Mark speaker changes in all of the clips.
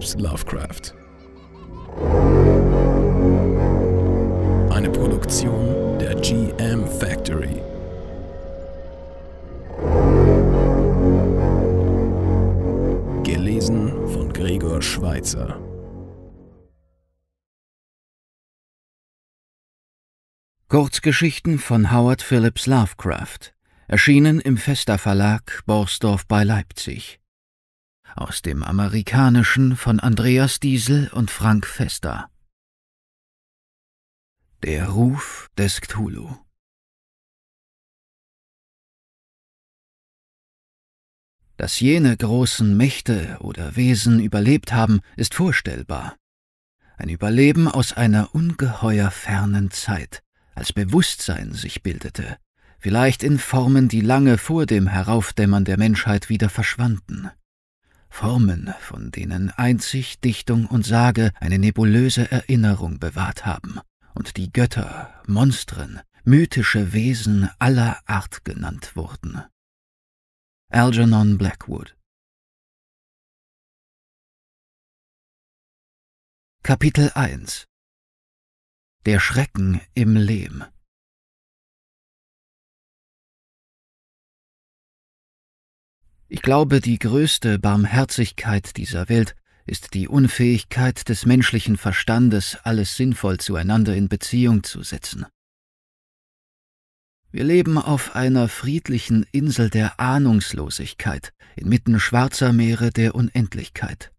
Speaker 1: Phillips Lovecraft. Eine Produktion der GM Factory. Gelesen von Gregor Schweitzer. Kurzgeschichten von Howard Phillips Lovecraft, erschienen im Fester Verlag Borsdorf bei Leipzig aus dem Amerikanischen von Andreas Diesel und Frank Fester. Der Ruf des Cthulhu Dass jene großen Mächte oder Wesen überlebt haben, ist vorstellbar. Ein Überleben aus einer ungeheuer fernen Zeit, als Bewusstsein sich bildete, vielleicht in Formen, die lange vor dem Heraufdämmern der Menschheit wieder verschwanden. Formen, von denen einzig Dichtung und Sage eine nebulöse Erinnerung bewahrt haben und die Götter, Monstren, mythische Wesen aller Art genannt wurden. Algernon
Speaker 2: Blackwood Kapitel 1 Der Schrecken im Lehm
Speaker 1: Ich glaube, die größte Barmherzigkeit dieser Welt ist die Unfähigkeit des menschlichen Verstandes, alles sinnvoll zueinander in Beziehung zu setzen. Wir leben auf einer friedlichen Insel der Ahnungslosigkeit, inmitten schwarzer Meere der Unendlichkeit.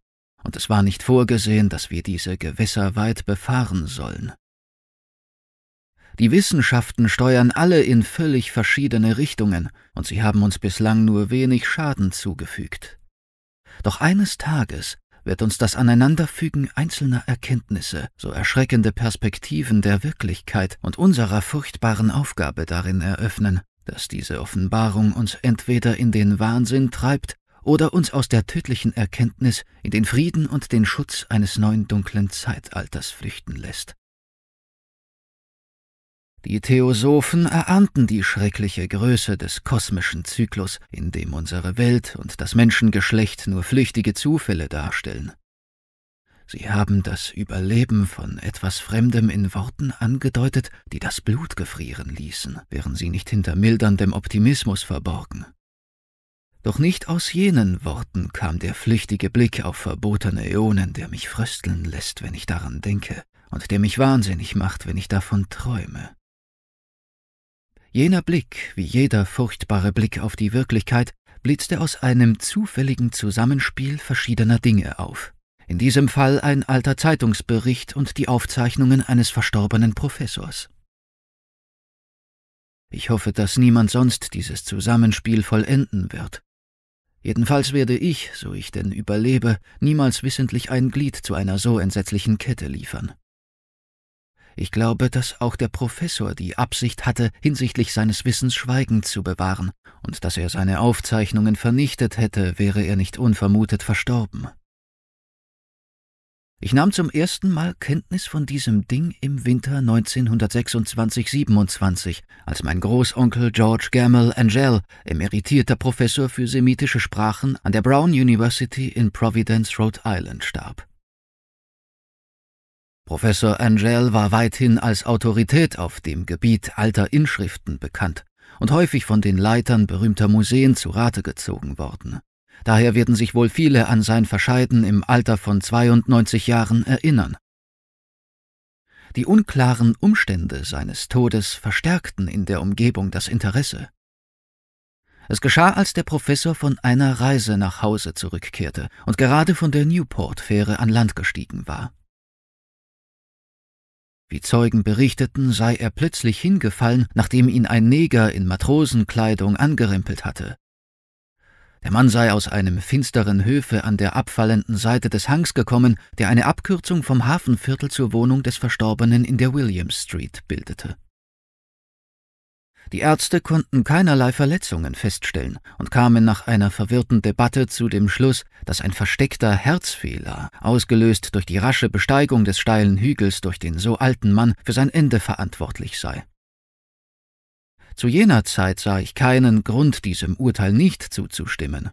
Speaker 1: Und es war nicht vorgesehen, dass wir diese Gewässer weit befahren sollen. Die Wissenschaften steuern alle in völlig verschiedene Richtungen, und sie haben uns bislang nur wenig Schaden zugefügt. Doch eines Tages wird uns das Aneinanderfügen einzelner Erkenntnisse so erschreckende Perspektiven der Wirklichkeit und unserer furchtbaren Aufgabe darin eröffnen, dass diese Offenbarung uns entweder in den Wahnsinn treibt oder uns aus der tödlichen Erkenntnis in den Frieden und den Schutz eines neuen dunklen Zeitalters flüchten lässt. Die Theosophen erahnten die schreckliche Größe des kosmischen Zyklus, in dem unsere Welt und das Menschengeschlecht nur flüchtige Zufälle darstellen. Sie haben das Überleben von etwas Fremdem in Worten angedeutet, die das Blut gefrieren ließen, wären sie nicht hinter milderndem Optimismus verborgen. Doch nicht aus jenen Worten kam der flüchtige Blick auf verbotene Äonen, der mich frösteln lässt, wenn ich daran denke, und der mich wahnsinnig macht, wenn ich davon träume. Jener Blick, wie jeder furchtbare Blick auf die Wirklichkeit, blitzte aus einem zufälligen Zusammenspiel verschiedener Dinge auf. In diesem Fall ein alter Zeitungsbericht und die Aufzeichnungen eines verstorbenen Professors. Ich hoffe, dass niemand sonst dieses Zusammenspiel vollenden wird. Jedenfalls werde ich, so ich denn überlebe, niemals wissentlich ein Glied zu einer so entsetzlichen Kette liefern. Ich glaube, dass auch der Professor die Absicht hatte, hinsichtlich seines Wissens Schweigen zu bewahren, und dass er seine Aufzeichnungen vernichtet hätte, wäre er nicht unvermutet verstorben. Ich nahm zum ersten Mal Kenntnis von diesem Ding im Winter 1926-27, als mein Großonkel George Gamel Angell, emeritierter Professor für semitische Sprachen an der Brown University in Providence, Rhode Island, starb. Professor Angel war weithin als Autorität auf dem Gebiet alter Inschriften bekannt und häufig von den Leitern berühmter Museen zu Rate gezogen worden. Daher werden sich wohl viele an sein Verscheiden im Alter von 92 Jahren erinnern. Die unklaren Umstände seines Todes verstärkten in der Umgebung das Interesse. Es geschah, als der Professor von einer Reise nach Hause zurückkehrte und gerade von der Newport-Fähre an Land gestiegen war. Wie Zeugen berichteten, sei er plötzlich hingefallen, nachdem ihn ein Neger in Matrosenkleidung angerempelt hatte. Der Mann sei aus einem finsteren Höfe an der abfallenden Seite des Hangs gekommen, der eine Abkürzung vom Hafenviertel zur Wohnung des Verstorbenen in der William Street bildete. Die Ärzte konnten keinerlei Verletzungen feststellen und kamen nach einer verwirrten Debatte zu dem Schluss, dass ein versteckter Herzfehler, ausgelöst durch die rasche Besteigung des steilen Hügels durch den so alten Mann, für sein Ende verantwortlich sei. Zu jener Zeit sah ich keinen Grund, diesem Urteil nicht zuzustimmen.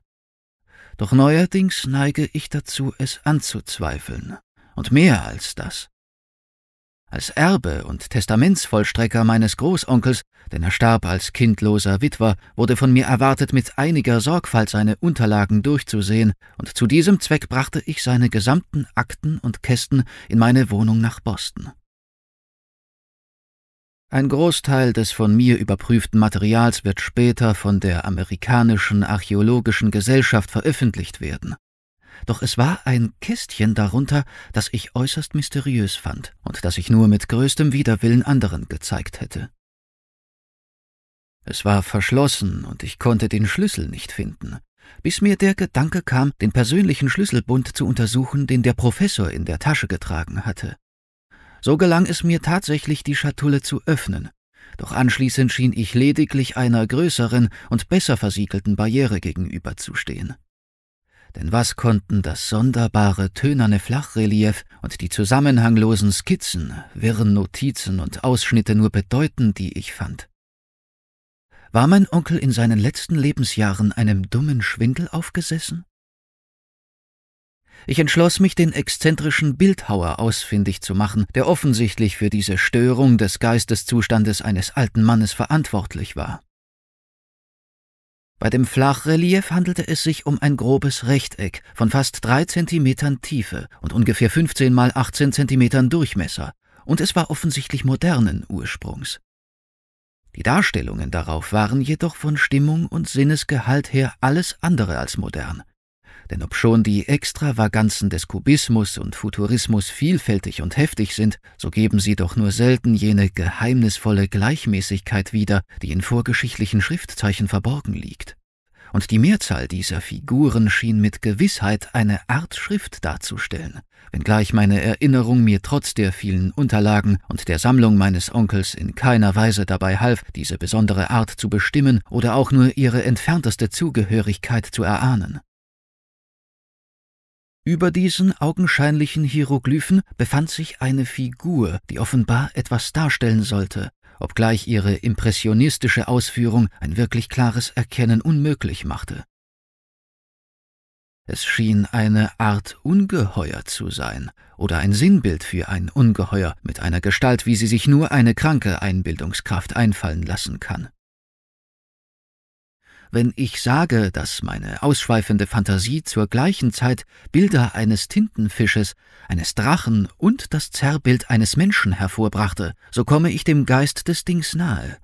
Speaker 1: Doch neuerdings neige ich dazu, es anzuzweifeln. Und mehr als das als Erbe und Testamentsvollstrecker meines Großonkels, denn er starb als kindloser Witwer, wurde von mir erwartet, mit einiger Sorgfalt seine Unterlagen durchzusehen, und zu diesem Zweck brachte ich seine gesamten Akten und Kästen in meine Wohnung nach Boston. Ein Großteil des von mir überprüften Materials wird später von der amerikanischen Archäologischen Gesellschaft veröffentlicht werden doch es war ein Kästchen darunter, das ich äußerst mysteriös fand und das ich nur mit größtem Widerwillen anderen gezeigt hätte. Es war verschlossen und ich konnte den Schlüssel nicht finden, bis mir der Gedanke kam, den persönlichen Schlüsselbund zu untersuchen, den der Professor in der Tasche getragen hatte. So gelang es mir tatsächlich, die Schatulle zu öffnen, doch anschließend schien ich lediglich einer größeren und besser versiegelten Barriere gegenüberzustehen denn was konnten das sonderbare, tönerne Flachrelief und die zusammenhanglosen Skizzen, wirren Notizen und Ausschnitte nur bedeuten, die ich fand? War mein Onkel in seinen letzten Lebensjahren einem dummen Schwindel aufgesessen? Ich entschloss mich, den exzentrischen Bildhauer ausfindig zu machen, der offensichtlich für diese Störung des Geisteszustandes eines alten Mannes verantwortlich war. Bei dem Flachrelief handelte es sich um ein grobes Rechteck von fast drei Zentimetern Tiefe und ungefähr 15 mal 18 Zentimetern Durchmesser, und es war offensichtlich modernen Ursprungs. Die Darstellungen darauf waren jedoch von Stimmung und Sinnesgehalt her alles andere als modern denn obschon die Extravaganzen des Kubismus und Futurismus vielfältig und heftig sind, so geben sie doch nur selten jene geheimnisvolle Gleichmäßigkeit wieder, die in vorgeschichtlichen Schriftzeichen verborgen liegt. Und die Mehrzahl dieser Figuren schien mit Gewissheit eine Art Schrift darzustellen, wenngleich meine Erinnerung mir trotz der vielen Unterlagen und der Sammlung meines Onkels in keiner Weise dabei half, diese besondere Art zu bestimmen oder auch nur ihre entfernteste Zugehörigkeit zu erahnen. Über diesen augenscheinlichen Hieroglyphen befand sich eine Figur, die offenbar etwas darstellen sollte, obgleich ihre impressionistische Ausführung ein wirklich klares Erkennen unmöglich machte. Es schien eine Art Ungeheuer zu sein oder ein Sinnbild für ein Ungeheuer mit einer Gestalt, wie sie sich nur eine kranke Einbildungskraft einfallen lassen kann. Wenn ich sage, dass meine ausschweifende Fantasie zur gleichen Zeit Bilder eines Tintenfisches, eines Drachen und das Zerrbild eines Menschen hervorbrachte, so komme ich dem Geist des Dings nahe.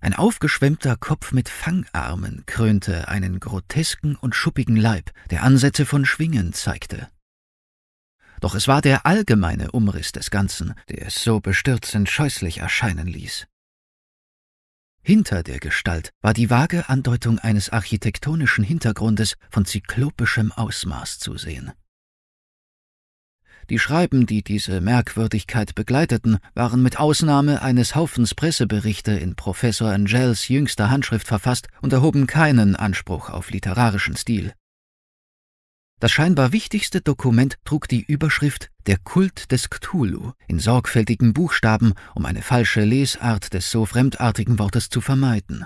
Speaker 1: Ein aufgeschwemmter Kopf mit Fangarmen krönte einen grotesken und schuppigen Leib, der Ansätze von Schwingen zeigte. Doch es war der allgemeine Umriss des Ganzen, der es so bestürzend scheußlich erscheinen ließ. Hinter der Gestalt war die vage Andeutung eines architektonischen Hintergrundes von zyklopischem Ausmaß zu sehen. Die Schreiben, die diese Merkwürdigkeit begleiteten, waren mit Ausnahme eines Haufens Presseberichte in Professor Angels jüngster Handschrift verfasst und erhoben keinen Anspruch auf literarischen Stil. Das scheinbar wichtigste Dokument trug die Überschrift Der Kult des Cthulhu in sorgfältigen Buchstaben, um eine falsche Lesart des so fremdartigen Wortes zu vermeiden.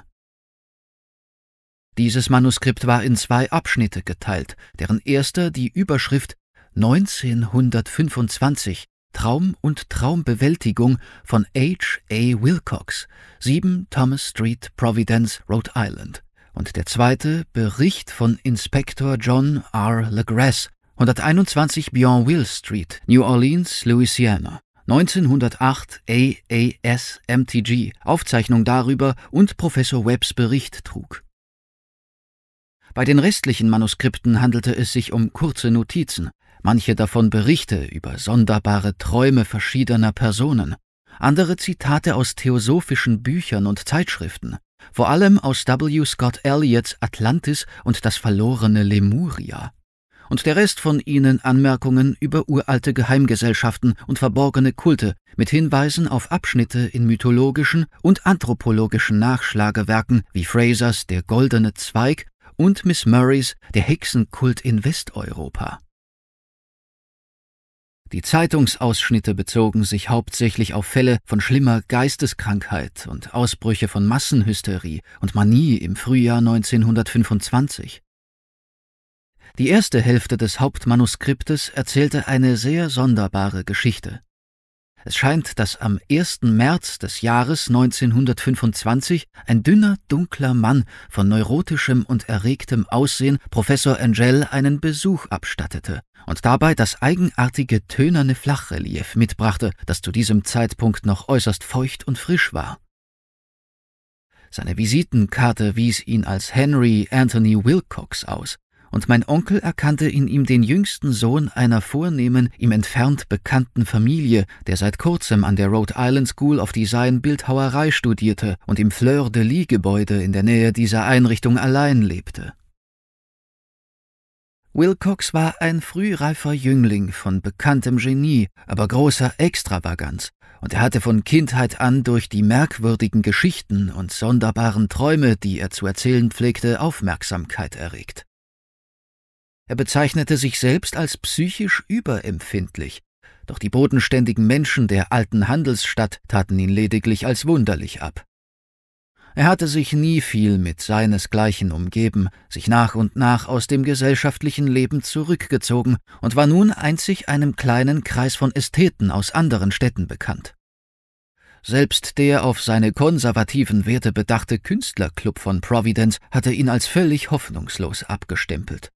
Speaker 1: Dieses Manuskript war in zwei Abschnitte geteilt, deren erster die Überschrift 1925 Traum und Traumbewältigung von H. A. Wilcox, 7 Thomas Street, Providence, Rhode Island und der zweite Bericht von Inspektor John R. LeGrasse, 121 Bionville Street, New Orleans, Louisiana. 1908 AAS MTG, Aufzeichnung darüber und Professor Webbs Bericht trug. Bei den restlichen Manuskripten handelte es sich um kurze Notizen, manche davon Berichte über sonderbare Träume verschiedener Personen, andere Zitate aus theosophischen Büchern und Zeitschriften, vor allem aus W. Scott Elliots Atlantis und das verlorene Lemuria. Und der Rest von ihnen Anmerkungen über uralte Geheimgesellschaften und verborgene Kulte mit Hinweisen auf Abschnitte in mythologischen und anthropologischen Nachschlagewerken wie Frasers Der goldene Zweig und Miss Murrays Der Hexenkult in Westeuropa. Die Zeitungsausschnitte bezogen sich hauptsächlich auf Fälle von schlimmer Geisteskrankheit und Ausbrüche von Massenhysterie und Manie im Frühjahr 1925. Die erste Hälfte des Hauptmanuskriptes erzählte eine sehr sonderbare Geschichte. Es scheint, dass am 1. März des Jahres 1925 ein dünner, dunkler Mann von neurotischem und erregtem Aussehen Professor Angel einen Besuch abstattete und dabei das eigenartige tönerne Flachrelief mitbrachte, das zu diesem Zeitpunkt noch äußerst feucht und frisch war. Seine Visitenkarte wies ihn als Henry Anthony Wilcox aus, und mein Onkel erkannte in ihm den jüngsten Sohn einer vornehmen, ihm entfernt bekannten Familie, der seit kurzem an der Rhode Island School of Design Bildhauerei studierte und im Fleur de Lis Gebäude in der Nähe dieser Einrichtung allein lebte. Wilcox war ein frühreifer Jüngling von bekanntem Genie, aber großer Extravaganz, und er hatte von Kindheit an durch die merkwürdigen Geschichten und sonderbaren Träume, die er zu erzählen pflegte, Aufmerksamkeit erregt. Er bezeichnete sich selbst als psychisch überempfindlich, doch die bodenständigen Menschen der alten Handelsstadt taten ihn lediglich als wunderlich ab. Er hatte sich nie viel mit seinesgleichen umgeben, sich nach und nach aus dem gesellschaftlichen Leben zurückgezogen und war nun einzig einem kleinen Kreis von Ästheten aus anderen Städten bekannt. Selbst der auf seine konservativen Werte bedachte Künstlerclub von Providence hatte ihn als völlig hoffnungslos abgestempelt.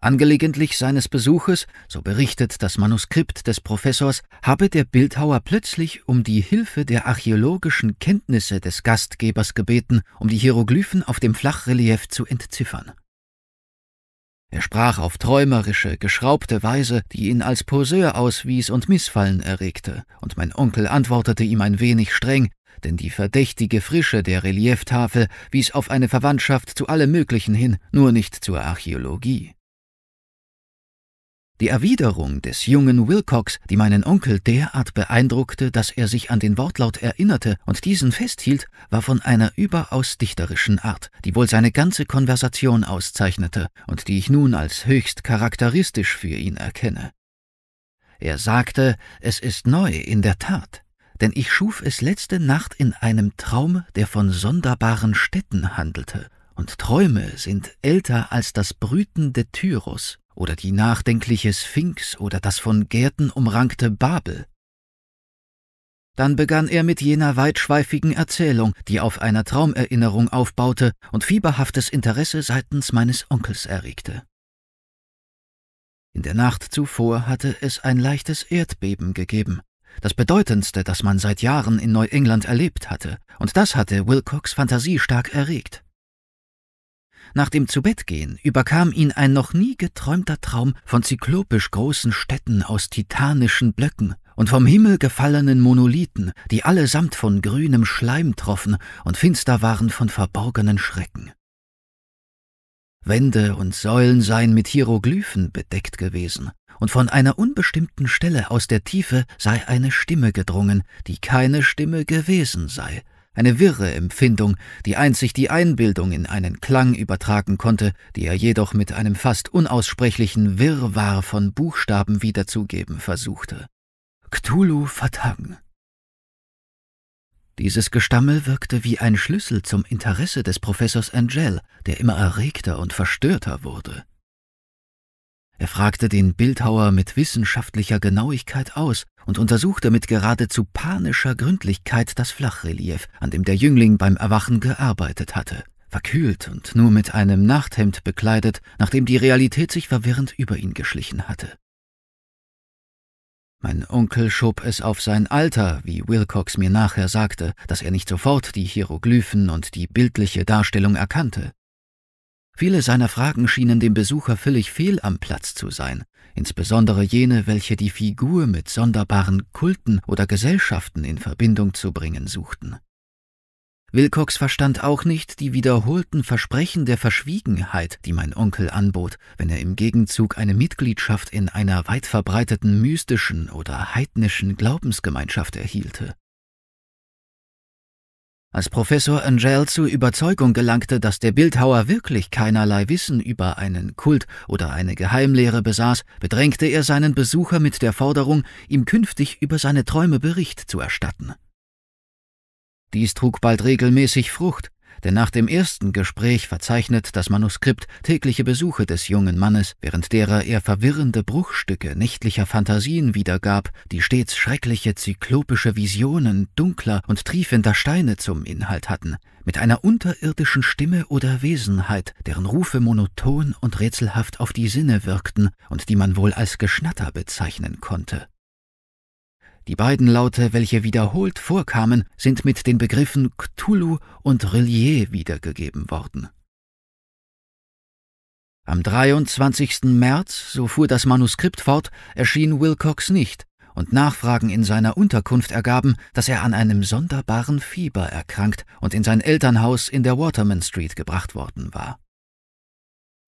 Speaker 1: Angelegentlich seines Besuches, so berichtet das Manuskript des Professors, habe der Bildhauer plötzlich um die Hilfe der archäologischen Kenntnisse des Gastgebers gebeten, um die Hieroglyphen auf dem Flachrelief zu entziffern. Er sprach auf träumerische, geschraubte Weise, die ihn als Poseur auswies und Missfallen erregte, und mein Onkel antwortete ihm ein wenig streng, denn die verdächtige Frische der Relieftafel wies auf eine Verwandtschaft zu allem Möglichen hin, nur nicht zur Archäologie. Die Erwiderung des jungen Wilcox, die meinen Onkel derart beeindruckte, dass er sich an den Wortlaut erinnerte und diesen festhielt, war von einer überaus dichterischen Art, die wohl seine ganze Konversation auszeichnete und die ich nun als höchst charakteristisch für ihn erkenne. Er sagte, es ist neu in der Tat, denn ich schuf es letzte Nacht in einem Traum, der von sonderbaren Städten handelte, und Träume sind älter als das Brüten de Tyros, oder die nachdenkliche Sphinx oder das von Gärten umrankte Babel. Dann begann er mit jener weitschweifigen Erzählung, die auf einer Traumerinnerung aufbaute und fieberhaftes Interesse seitens meines Onkels erregte. In der Nacht zuvor hatte es ein leichtes Erdbeben gegeben, das bedeutendste, das man seit Jahren in Neuengland erlebt hatte, und das hatte Wilcox Fantasie stark erregt. Nach dem Zubettgehen überkam ihn ein noch nie geträumter Traum von zyklopisch großen Städten aus titanischen Blöcken und vom Himmel gefallenen Monolithen, die allesamt von grünem Schleim troffen und finster waren von verborgenen Schrecken. Wände und Säulen seien mit Hieroglyphen bedeckt gewesen, und von einer unbestimmten Stelle aus der Tiefe sei eine Stimme gedrungen, die keine Stimme gewesen sei, eine wirre Empfindung, die einzig die Einbildung in einen Klang übertragen konnte, die er jedoch mit einem fast unaussprechlichen Wirrwarr von Buchstaben wiederzugeben versuchte. Cthulhu Fatang. Dieses Gestammel wirkte wie ein Schlüssel zum Interesse des Professors Angel, der immer erregter und verstörter wurde. Er fragte den Bildhauer mit wissenschaftlicher Genauigkeit aus und untersuchte mit geradezu panischer Gründlichkeit das Flachrelief, an dem der Jüngling beim Erwachen gearbeitet hatte, verkühlt und nur mit einem Nachthemd bekleidet, nachdem die Realität sich verwirrend über ihn geschlichen hatte. Mein Onkel schob es auf sein Alter, wie Wilcox mir nachher sagte, dass er nicht sofort die Hieroglyphen und die bildliche Darstellung erkannte. Viele seiner Fragen schienen dem Besucher völlig fehl am Platz zu sein, insbesondere jene, welche die Figur mit sonderbaren Kulten oder Gesellschaften in Verbindung zu bringen suchten. Wilcox verstand auch nicht die wiederholten Versprechen der Verschwiegenheit, die mein Onkel anbot, wenn er im Gegenzug eine Mitgliedschaft in einer weit verbreiteten mystischen oder heidnischen Glaubensgemeinschaft erhielte. Als Professor Angel zur Überzeugung gelangte, dass der Bildhauer wirklich keinerlei Wissen über einen Kult oder eine Geheimlehre besaß, bedrängte er seinen Besucher mit der Forderung, ihm künftig über seine Träume Bericht zu erstatten. Dies trug bald regelmäßig Frucht, denn nach dem ersten Gespräch verzeichnet das Manuskript tägliche Besuche des jungen Mannes, während derer er verwirrende Bruchstücke nächtlicher Fantasien wiedergab, die stets schreckliche zyklopische Visionen dunkler und triefender Steine zum Inhalt hatten, mit einer unterirdischen Stimme oder Wesenheit, deren Rufe monoton und rätselhaft auf die Sinne wirkten und die man wohl als Geschnatter bezeichnen konnte. Die beiden Laute, welche wiederholt vorkamen, sind mit den Begriffen Cthulhu und Relier wiedergegeben worden. Am 23. März, so fuhr das Manuskript fort, erschien Wilcox nicht, und Nachfragen in seiner Unterkunft ergaben, dass er an einem sonderbaren Fieber erkrankt und in sein Elternhaus in der Waterman Street gebracht worden war.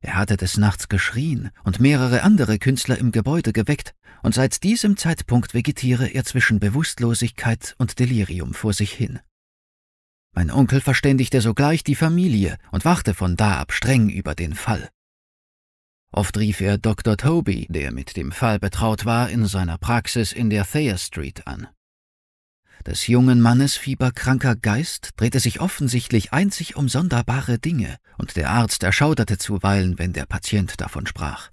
Speaker 1: Er hatte des Nachts geschrien und mehrere andere Künstler im Gebäude geweckt, und seit diesem Zeitpunkt vegetiere er zwischen Bewusstlosigkeit und Delirium vor sich hin. Mein Onkel verständigte sogleich die Familie und wachte von da ab streng über den Fall. Oft rief er Dr. Toby, der mit dem Fall betraut war, in seiner Praxis in der Thayer Street an. Des jungen Mannes fieberkranker Geist drehte sich offensichtlich einzig um sonderbare Dinge, und der Arzt erschauderte zuweilen, wenn der Patient davon sprach.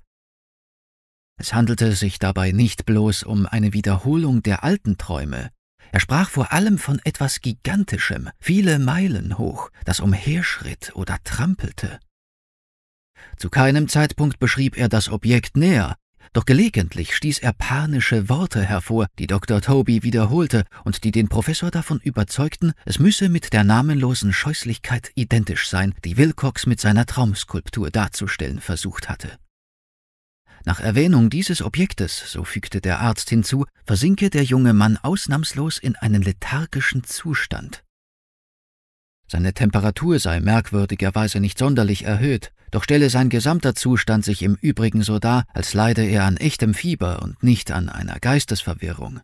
Speaker 1: Es handelte sich dabei nicht bloß um eine Wiederholung der alten Träume, er sprach vor allem von etwas Gigantischem, viele Meilen hoch, das umherschritt oder trampelte. Zu keinem Zeitpunkt beschrieb er das Objekt näher, doch gelegentlich stieß er panische Worte hervor, die Dr. Toby wiederholte und die den Professor davon überzeugten, es müsse mit der namenlosen Scheußlichkeit identisch sein, die Wilcox mit seiner Traumskulptur darzustellen versucht hatte. Nach Erwähnung dieses Objektes, so fügte der Arzt hinzu, versinke der junge Mann ausnahmslos in einen lethargischen Zustand. Seine Temperatur sei merkwürdigerweise nicht sonderlich erhöht, doch stelle sein gesamter Zustand sich im Übrigen so dar, als leide er an echtem Fieber und nicht an einer Geistesverwirrung.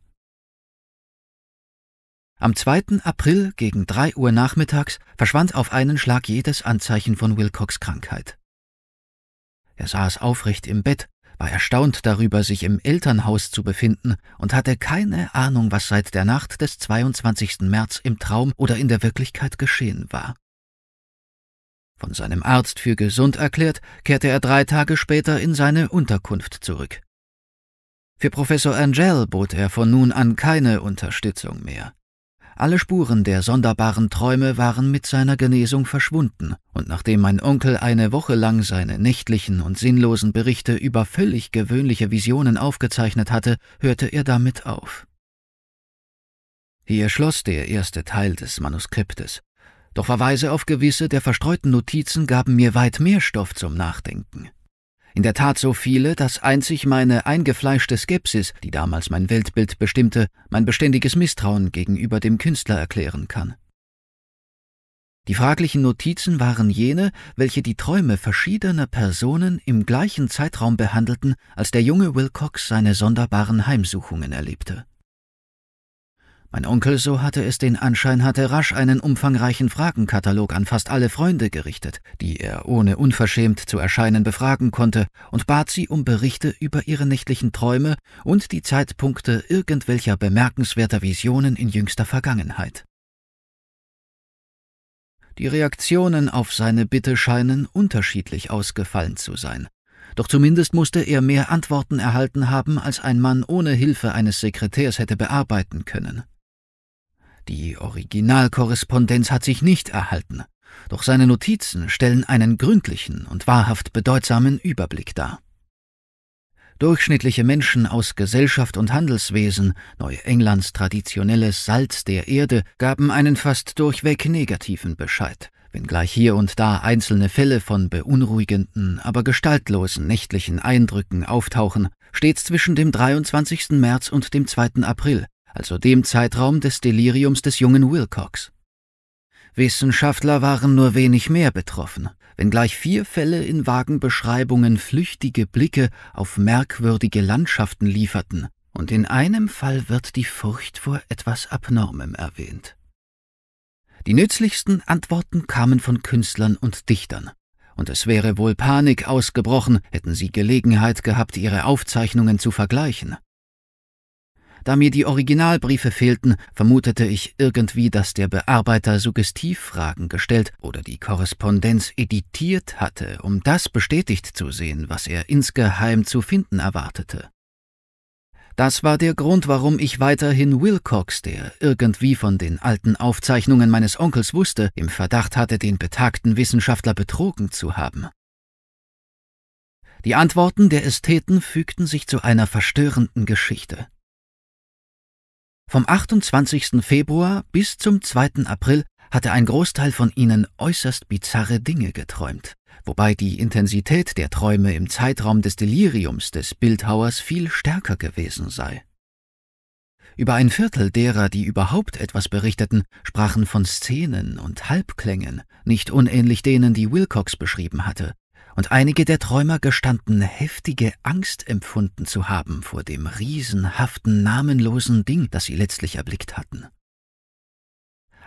Speaker 1: Am 2. April gegen 3 Uhr nachmittags verschwand auf einen Schlag jedes Anzeichen von Wilcox Krankheit. Er saß aufrecht im Bett, war erstaunt darüber, sich im Elternhaus zu befinden und hatte keine Ahnung, was seit der Nacht des 22. März im Traum oder in der Wirklichkeit geschehen war von seinem Arzt für gesund erklärt, kehrte er drei Tage später in seine Unterkunft zurück. Für Professor Angel bot er von nun an keine Unterstützung mehr. Alle Spuren der sonderbaren Träume waren mit seiner Genesung verschwunden, und nachdem mein Onkel eine Woche lang seine nächtlichen und sinnlosen Berichte über völlig gewöhnliche Visionen aufgezeichnet hatte, hörte er damit auf. Hier schloss der erste Teil des Manuskriptes, doch Verweise auf gewisse der verstreuten Notizen gaben mir weit mehr Stoff zum Nachdenken. In der Tat so viele, dass einzig meine eingefleischte Skepsis, die damals mein Weltbild bestimmte, mein beständiges Misstrauen gegenüber dem Künstler erklären kann. Die fraglichen Notizen waren jene, welche die Träume verschiedener Personen im gleichen Zeitraum behandelten, als der junge Wilcox seine sonderbaren Heimsuchungen erlebte. Mein Onkel, so hatte es den Anschein, hatte rasch einen umfangreichen Fragenkatalog an fast alle Freunde gerichtet, die er ohne unverschämt zu erscheinen befragen konnte, und bat sie um Berichte über ihre nächtlichen Träume und die Zeitpunkte irgendwelcher bemerkenswerter Visionen in jüngster Vergangenheit. Die Reaktionen auf seine Bitte scheinen unterschiedlich ausgefallen zu sein. Doch zumindest musste er mehr Antworten erhalten haben, als ein Mann ohne Hilfe eines Sekretärs hätte bearbeiten können. Die Originalkorrespondenz hat sich nicht erhalten, doch seine Notizen stellen einen gründlichen und wahrhaft bedeutsamen Überblick dar. Durchschnittliche Menschen aus Gesellschaft und Handelswesen, Neuenglands traditionelles Salz der Erde, gaben einen fast durchweg negativen Bescheid, wenngleich hier und da einzelne Fälle von beunruhigenden, aber gestaltlosen nächtlichen Eindrücken auftauchen, stets zwischen dem 23. März und dem 2. April, also dem Zeitraum des Deliriums des jungen Wilcox. Wissenschaftler waren nur wenig mehr betroffen, wenngleich vier Fälle in Wagenbeschreibungen flüchtige Blicke auf merkwürdige Landschaften lieferten, und in einem Fall wird die Furcht vor etwas Abnormem erwähnt. Die nützlichsten Antworten kamen von Künstlern und Dichtern, und es wäre wohl Panik ausgebrochen, hätten sie Gelegenheit gehabt, ihre Aufzeichnungen zu vergleichen, da mir die Originalbriefe fehlten, vermutete ich irgendwie, dass der Bearbeiter Suggestivfragen gestellt oder die Korrespondenz editiert hatte, um das bestätigt zu sehen, was er insgeheim zu finden erwartete. Das war der Grund, warum ich weiterhin Wilcox, der irgendwie von den alten Aufzeichnungen meines Onkels wusste, im Verdacht hatte, den betagten Wissenschaftler betrogen zu haben. Die Antworten der Ästheten fügten sich zu einer verstörenden Geschichte. Vom 28. Februar bis zum 2. April hatte ein Großteil von ihnen äußerst bizarre Dinge geträumt, wobei die Intensität der Träume im Zeitraum des Deliriums des Bildhauers viel stärker gewesen sei. Über ein Viertel derer, die überhaupt etwas berichteten, sprachen von Szenen und Halbklängen, nicht unähnlich denen, die Wilcox beschrieben hatte, und einige der Träumer gestanden heftige Angst empfunden zu haben vor dem riesenhaften, namenlosen Ding, das sie letztlich erblickt hatten.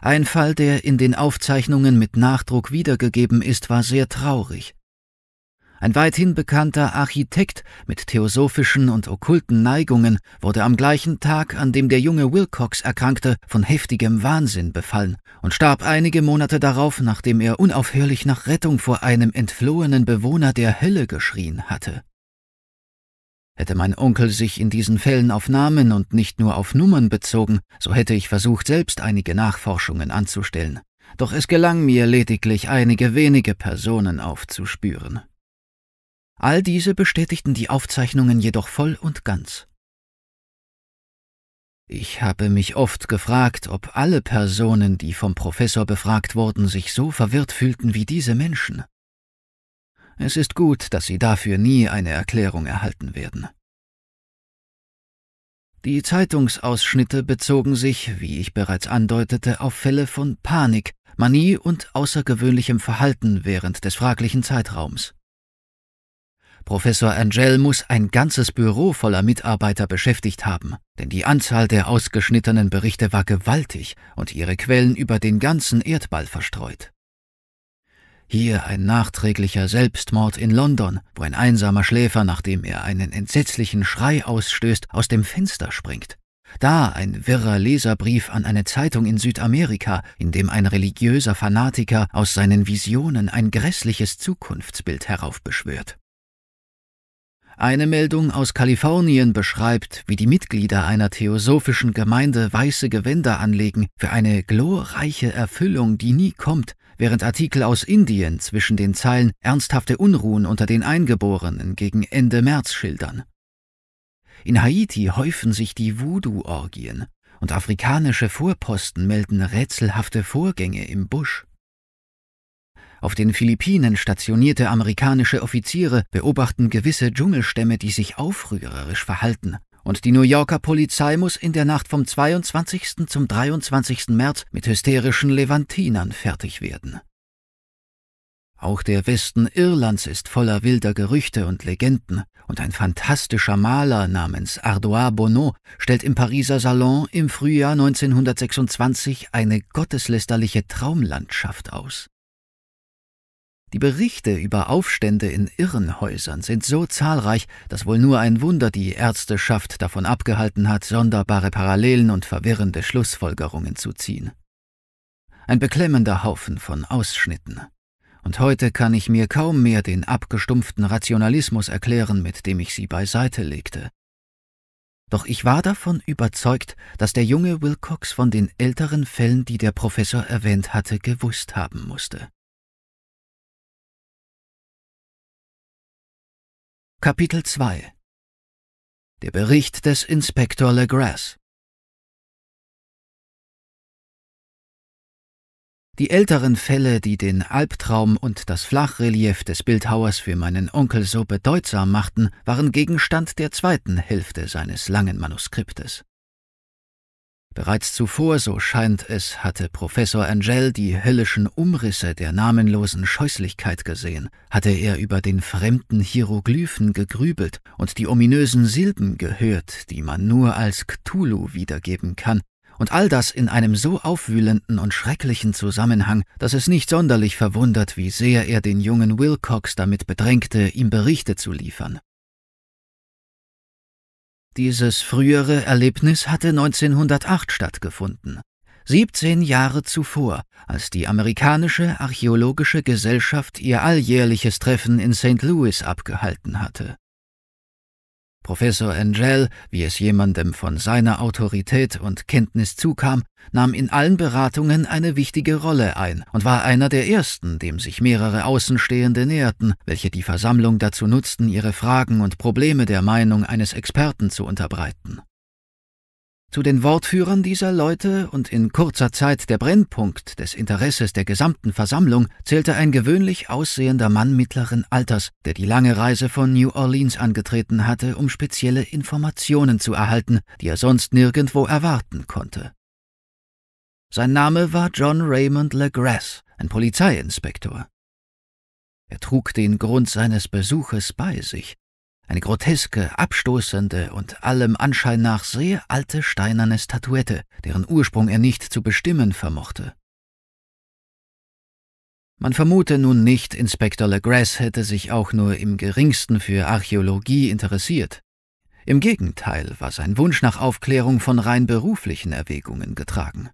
Speaker 1: Ein Fall, der in den Aufzeichnungen mit Nachdruck wiedergegeben ist, war sehr traurig, ein weithin bekannter Architekt mit theosophischen und okkulten Neigungen wurde am gleichen Tag, an dem der junge Wilcox erkrankte, von heftigem Wahnsinn befallen und starb einige Monate darauf, nachdem er unaufhörlich nach Rettung vor einem entflohenen Bewohner der Hölle geschrien hatte. Hätte mein Onkel sich in diesen Fällen auf Namen und nicht nur auf Nummern bezogen, so hätte ich versucht, selbst einige Nachforschungen anzustellen. Doch es gelang mir lediglich einige wenige Personen aufzuspüren. All diese bestätigten die Aufzeichnungen jedoch voll und ganz. Ich habe mich oft gefragt, ob alle Personen, die vom Professor befragt wurden, sich so verwirrt fühlten wie diese Menschen. Es ist gut, dass sie dafür nie eine Erklärung erhalten werden. Die Zeitungsausschnitte bezogen sich, wie ich bereits andeutete, auf Fälle von Panik, Manie und außergewöhnlichem Verhalten während des fraglichen Zeitraums. Professor Angel muss ein ganzes Büro voller Mitarbeiter beschäftigt haben, denn die Anzahl der ausgeschnittenen Berichte war gewaltig und ihre Quellen über den ganzen Erdball verstreut. Hier ein nachträglicher Selbstmord in London, wo ein einsamer Schläfer, nachdem er einen entsetzlichen Schrei ausstößt, aus dem Fenster springt. Da ein wirrer Leserbrief an eine Zeitung in Südamerika, in dem ein religiöser Fanatiker aus seinen Visionen ein grässliches Zukunftsbild heraufbeschwört. Eine Meldung aus Kalifornien beschreibt, wie die Mitglieder einer theosophischen Gemeinde weiße Gewänder anlegen für eine glorreiche Erfüllung, die nie kommt, während Artikel aus Indien zwischen den Zeilen ernsthafte Unruhen unter den Eingeborenen gegen Ende März schildern. In Haiti häufen sich die Voodoo-Orgien und afrikanische Vorposten melden rätselhafte Vorgänge im Busch. Auf den Philippinen stationierte amerikanische Offiziere beobachten gewisse Dschungelstämme, die sich aufrührerisch verhalten. Und die New Yorker Polizei muss in der Nacht vom 22. zum 23. März mit hysterischen Levantinern fertig werden. Auch der Westen Irlands ist voller wilder Gerüchte und Legenden, und ein fantastischer Maler namens Ardois Bonneau stellt im Pariser Salon im Frühjahr 1926 eine gotteslästerliche Traumlandschaft aus. Die Berichte über Aufstände in Irrenhäusern sind so zahlreich, dass wohl nur ein Wunder die Ärzteschaft davon abgehalten hat, sonderbare Parallelen und verwirrende Schlussfolgerungen zu ziehen. Ein beklemmender Haufen von Ausschnitten. Und heute kann ich mir kaum mehr den abgestumpften Rationalismus erklären, mit dem ich sie beiseite legte. Doch ich war davon überzeugt, dass der junge Wilcox von den älteren Fällen, die der Professor erwähnt hatte, gewusst haben musste.
Speaker 2: Kapitel 2 Der Bericht des Inspektor Legras
Speaker 1: Die älteren Fälle, die den Albtraum und das Flachrelief des Bildhauers für meinen Onkel so bedeutsam machten, waren Gegenstand der zweiten Hälfte seines langen Manuskriptes. Bereits zuvor, so scheint es, hatte Professor Angel die höllischen Umrisse der namenlosen Scheußlichkeit gesehen, hatte er über den fremden Hieroglyphen gegrübelt und die ominösen Silben gehört, die man nur als Cthulhu wiedergeben kann, und all das in einem so aufwühlenden und schrecklichen Zusammenhang, dass es nicht sonderlich verwundert, wie sehr er den jungen Wilcox damit bedrängte, ihm Berichte zu liefern. Dieses frühere Erlebnis hatte 1908 stattgefunden, 17 Jahre zuvor, als die amerikanische Archäologische Gesellschaft ihr alljährliches Treffen in St. Louis abgehalten hatte. Professor Angel, wie es jemandem von seiner Autorität und Kenntnis zukam, nahm in allen Beratungen eine wichtige Rolle ein und war einer der ersten, dem sich mehrere Außenstehende näherten, welche die Versammlung dazu nutzten, ihre Fragen und Probleme der Meinung eines Experten zu unterbreiten. Zu den Wortführern dieser Leute und in kurzer Zeit der Brennpunkt des Interesses der gesamten Versammlung zählte ein gewöhnlich aussehender Mann mittleren Alters, der die lange Reise von New Orleans angetreten hatte, um spezielle Informationen zu erhalten, die er sonst nirgendwo erwarten konnte. Sein Name war John Raymond LeGrasse, ein Polizeiinspektor. Er trug den Grund seines Besuches bei sich, eine groteske, abstoßende und allem Anschein nach sehr alte steinerne Statuette, deren Ursprung er nicht zu bestimmen vermochte. Man vermute nun nicht, Inspektor Legras hätte sich auch nur im geringsten für Archäologie interessiert. Im Gegenteil war sein Wunsch nach Aufklärung von rein beruflichen Erwägungen getragen.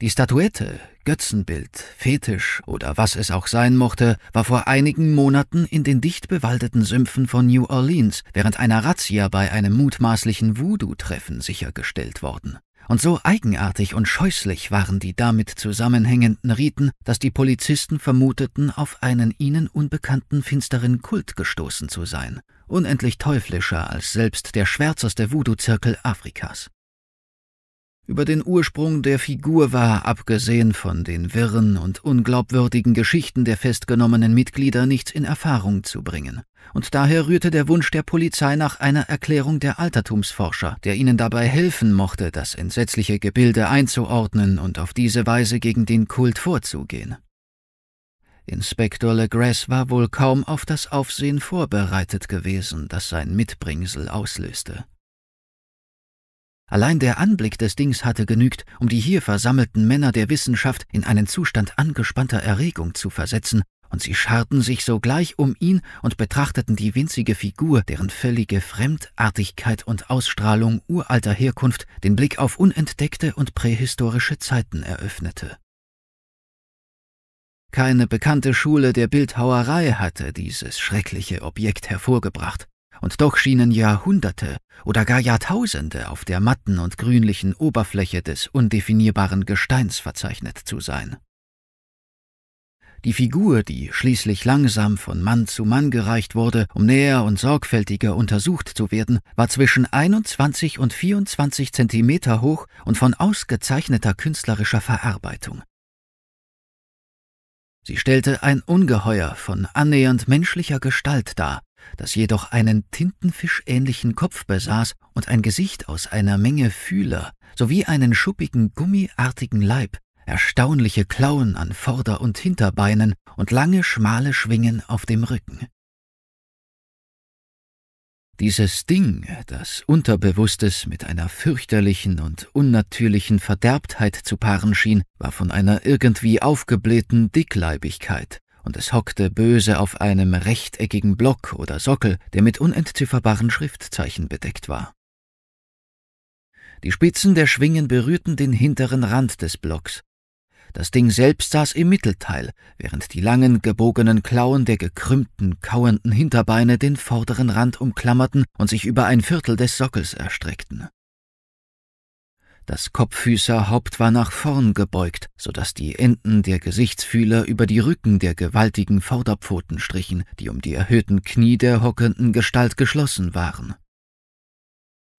Speaker 1: Die Statuette, Götzenbild, Fetisch oder was es auch sein mochte, war vor einigen Monaten in den dicht bewaldeten Sümpfen von New Orleans während einer Razzia bei einem mutmaßlichen Voodoo-Treffen sichergestellt worden. Und so eigenartig und scheußlich waren die damit zusammenhängenden Riten, dass die Polizisten vermuteten, auf einen ihnen unbekannten finsteren Kult gestoßen zu sein, unendlich teuflischer als selbst der schwärzeste Voodoo-Zirkel Afrikas über den Ursprung der Figur war, abgesehen von den wirren und unglaubwürdigen Geschichten der festgenommenen Mitglieder, nichts in Erfahrung zu bringen. Und daher rührte der Wunsch der Polizei nach einer Erklärung der Altertumsforscher, der ihnen dabei helfen mochte, das entsetzliche Gebilde einzuordnen und auf diese Weise gegen den Kult vorzugehen. Inspektor Legress war wohl kaum auf das Aufsehen vorbereitet gewesen, das sein Mitbringsel auslöste. Allein der Anblick des Dings hatte genügt, um die hier versammelten Männer der Wissenschaft in einen Zustand angespannter Erregung zu versetzen, und sie scharten sich sogleich um ihn und betrachteten die winzige Figur, deren völlige Fremdartigkeit und Ausstrahlung uralter Herkunft den Blick auf unentdeckte und prähistorische Zeiten eröffnete. Keine bekannte Schule der Bildhauerei hatte dieses schreckliche Objekt hervorgebracht, und doch schienen Jahrhunderte oder gar Jahrtausende auf der matten und grünlichen Oberfläche des undefinierbaren Gesteins verzeichnet zu sein. Die Figur, die schließlich langsam von Mann zu Mann gereicht wurde, um näher und sorgfältiger untersucht zu werden, war zwischen 21 und 24 Zentimeter hoch und von ausgezeichneter künstlerischer Verarbeitung. Sie stellte ein Ungeheuer von annähernd menschlicher Gestalt dar, das jedoch einen tintenfischähnlichen Kopf besaß und ein Gesicht aus einer Menge Fühler sowie einen schuppigen, gummiartigen Leib, erstaunliche Klauen an Vorder- und Hinterbeinen und lange, schmale Schwingen auf dem Rücken. Dieses Ding, das Unterbewusstes mit einer fürchterlichen und unnatürlichen Verderbtheit zu paaren schien, war von einer irgendwie aufgeblähten Dickleibigkeit, und es hockte böse auf einem rechteckigen Block oder Sockel, der mit unentzifferbaren Schriftzeichen bedeckt war. Die Spitzen der Schwingen berührten den hinteren Rand des Blocks. Das Ding selbst saß im Mittelteil, während die langen, gebogenen Klauen der gekrümmten, kauernden Hinterbeine den vorderen Rand umklammerten und sich über ein Viertel des Sockels erstreckten. Das Kopffüßerhaupt war nach vorn gebeugt, so daß die Enden der Gesichtsfühler über die Rücken der gewaltigen Vorderpfoten strichen, die um die erhöhten Knie der hockenden Gestalt geschlossen waren.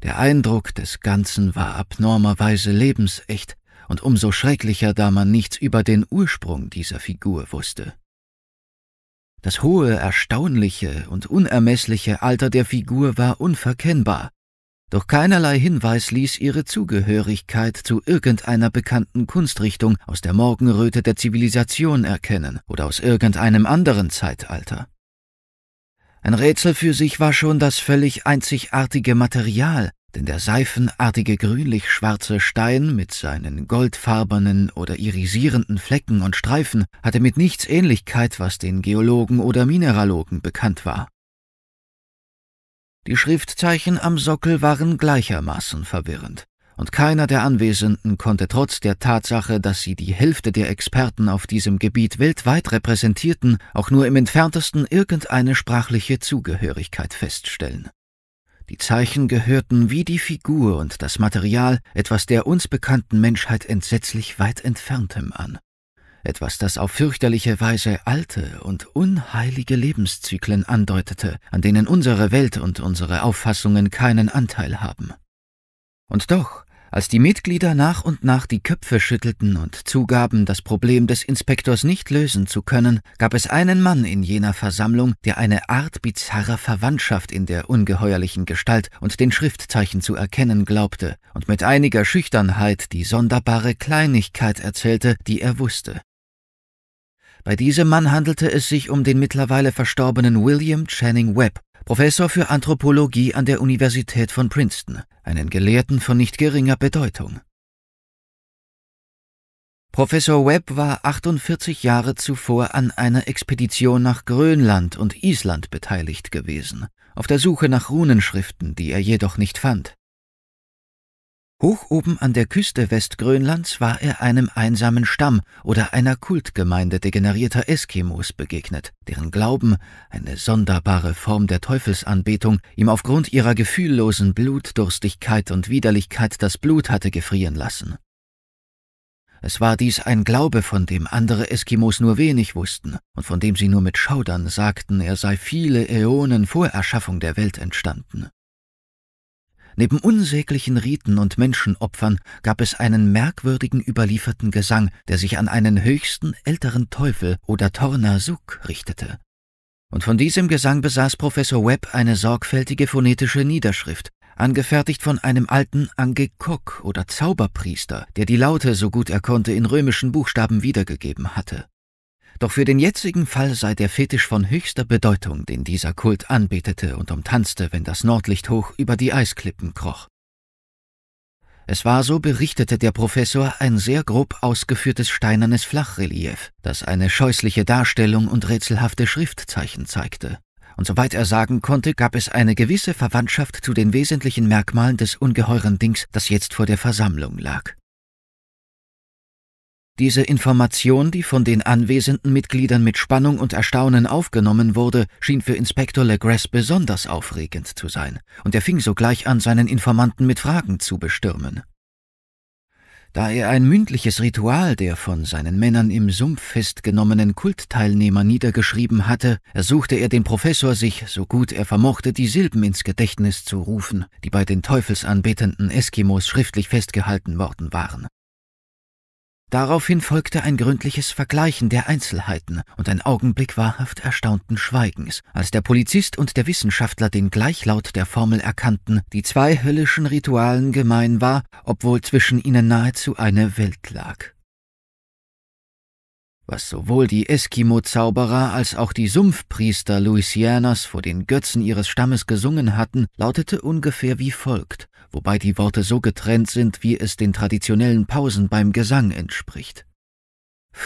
Speaker 1: Der Eindruck des Ganzen war abnormerweise lebensecht und umso schrecklicher, da man nichts über den Ursprung dieser Figur wusste. Das hohe, erstaunliche und unermeßliche Alter der Figur war unverkennbar, doch keinerlei Hinweis ließ ihre Zugehörigkeit zu irgendeiner bekannten Kunstrichtung aus der Morgenröte der Zivilisation erkennen oder aus irgendeinem anderen Zeitalter. Ein Rätsel für sich war schon das völlig einzigartige Material, denn der seifenartige grünlich-schwarze Stein mit seinen goldfarbenen oder irisierenden Flecken und Streifen hatte mit nichts Ähnlichkeit, was den Geologen oder Mineralogen bekannt war. Die Schriftzeichen am Sockel waren gleichermaßen verwirrend, und keiner der Anwesenden konnte trotz der Tatsache, dass sie die Hälfte der Experten auf diesem Gebiet weltweit repräsentierten, auch nur im entferntesten irgendeine sprachliche Zugehörigkeit feststellen. Die Zeichen gehörten wie die Figur und das Material etwas der uns bekannten Menschheit entsetzlich weit entferntem an etwas, das auf fürchterliche Weise alte und unheilige Lebenszyklen andeutete, an denen unsere Welt und unsere Auffassungen keinen Anteil haben. Und doch, als die Mitglieder nach und nach die Köpfe schüttelten und zugaben, das Problem des Inspektors nicht lösen zu können, gab es einen Mann in jener Versammlung, der eine Art bizarrer Verwandtschaft in der ungeheuerlichen Gestalt und den Schriftzeichen zu erkennen glaubte und mit einiger Schüchternheit die sonderbare Kleinigkeit erzählte, die er wusste. Bei diesem Mann handelte es sich um den mittlerweile verstorbenen William Channing Webb, Professor für Anthropologie an der Universität von Princeton, einen Gelehrten von nicht geringer Bedeutung. Professor Webb war 48 Jahre zuvor an einer Expedition nach Grönland und Island beteiligt gewesen, auf der Suche nach Runenschriften, die er jedoch nicht fand. Hoch oben an der Küste Westgrönlands war er einem einsamen Stamm oder einer Kultgemeinde degenerierter Eskimos begegnet, deren Glauben, eine sonderbare Form der Teufelsanbetung, ihm aufgrund ihrer gefühllosen Blutdurstigkeit und Widerlichkeit das Blut hatte gefrieren lassen. Es war dies ein Glaube, von dem andere Eskimos nur wenig wussten und von dem sie nur mit Schaudern sagten, er sei viele Äonen vor Erschaffung der Welt entstanden. Neben unsäglichen Riten und Menschenopfern gab es einen merkwürdigen überlieferten Gesang, der sich an einen höchsten älteren Teufel oder Tornasuk richtete. Und von diesem Gesang besaß Professor Webb eine sorgfältige phonetische Niederschrift, angefertigt von einem alten Angekok oder Zauberpriester, der die Laute so gut er konnte in römischen Buchstaben wiedergegeben hatte. Doch für den jetzigen Fall sei der Fetisch von höchster Bedeutung, den dieser Kult anbetete und umtanzte, wenn das Nordlicht hoch über die Eisklippen kroch. Es war, so berichtete der Professor, ein sehr grob ausgeführtes steinernes Flachrelief, das eine scheußliche Darstellung und rätselhafte Schriftzeichen zeigte. Und soweit er sagen konnte, gab es eine gewisse Verwandtschaft zu den wesentlichen Merkmalen des ungeheuren Dings, das jetzt vor der Versammlung lag. Diese Information, die von den anwesenden Mitgliedern mit Spannung und Erstaunen aufgenommen wurde, schien für Inspektor Legress besonders aufregend zu sein, und er fing sogleich an, seinen Informanten mit Fragen zu bestürmen. Da er ein mündliches Ritual der von seinen Männern im Sumpf festgenommenen Kultteilnehmer niedergeschrieben hatte, ersuchte er den Professor, sich, so gut er vermochte, die Silben ins Gedächtnis zu rufen, die bei den teufelsanbetenden Eskimos schriftlich festgehalten worden waren. Daraufhin folgte ein gründliches Vergleichen der Einzelheiten und ein Augenblick wahrhaft erstaunten Schweigens, als der Polizist und der Wissenschaftler den Gleichlaut der Formel erkannten, die zwei höllischen Ritualen gemein war, obwohl zwischen ihnen nahezu eine Welt lag was sowohl die Eskimo-Zauberer als auch die Sumpfpriester Louisianas vor den Götzen ihres Stammes gesungen hatten, lautete ungefähr wie folgt wobei die Worte so getrennt sind, wie es den traditionellen Pausen beim Gesang entspricht.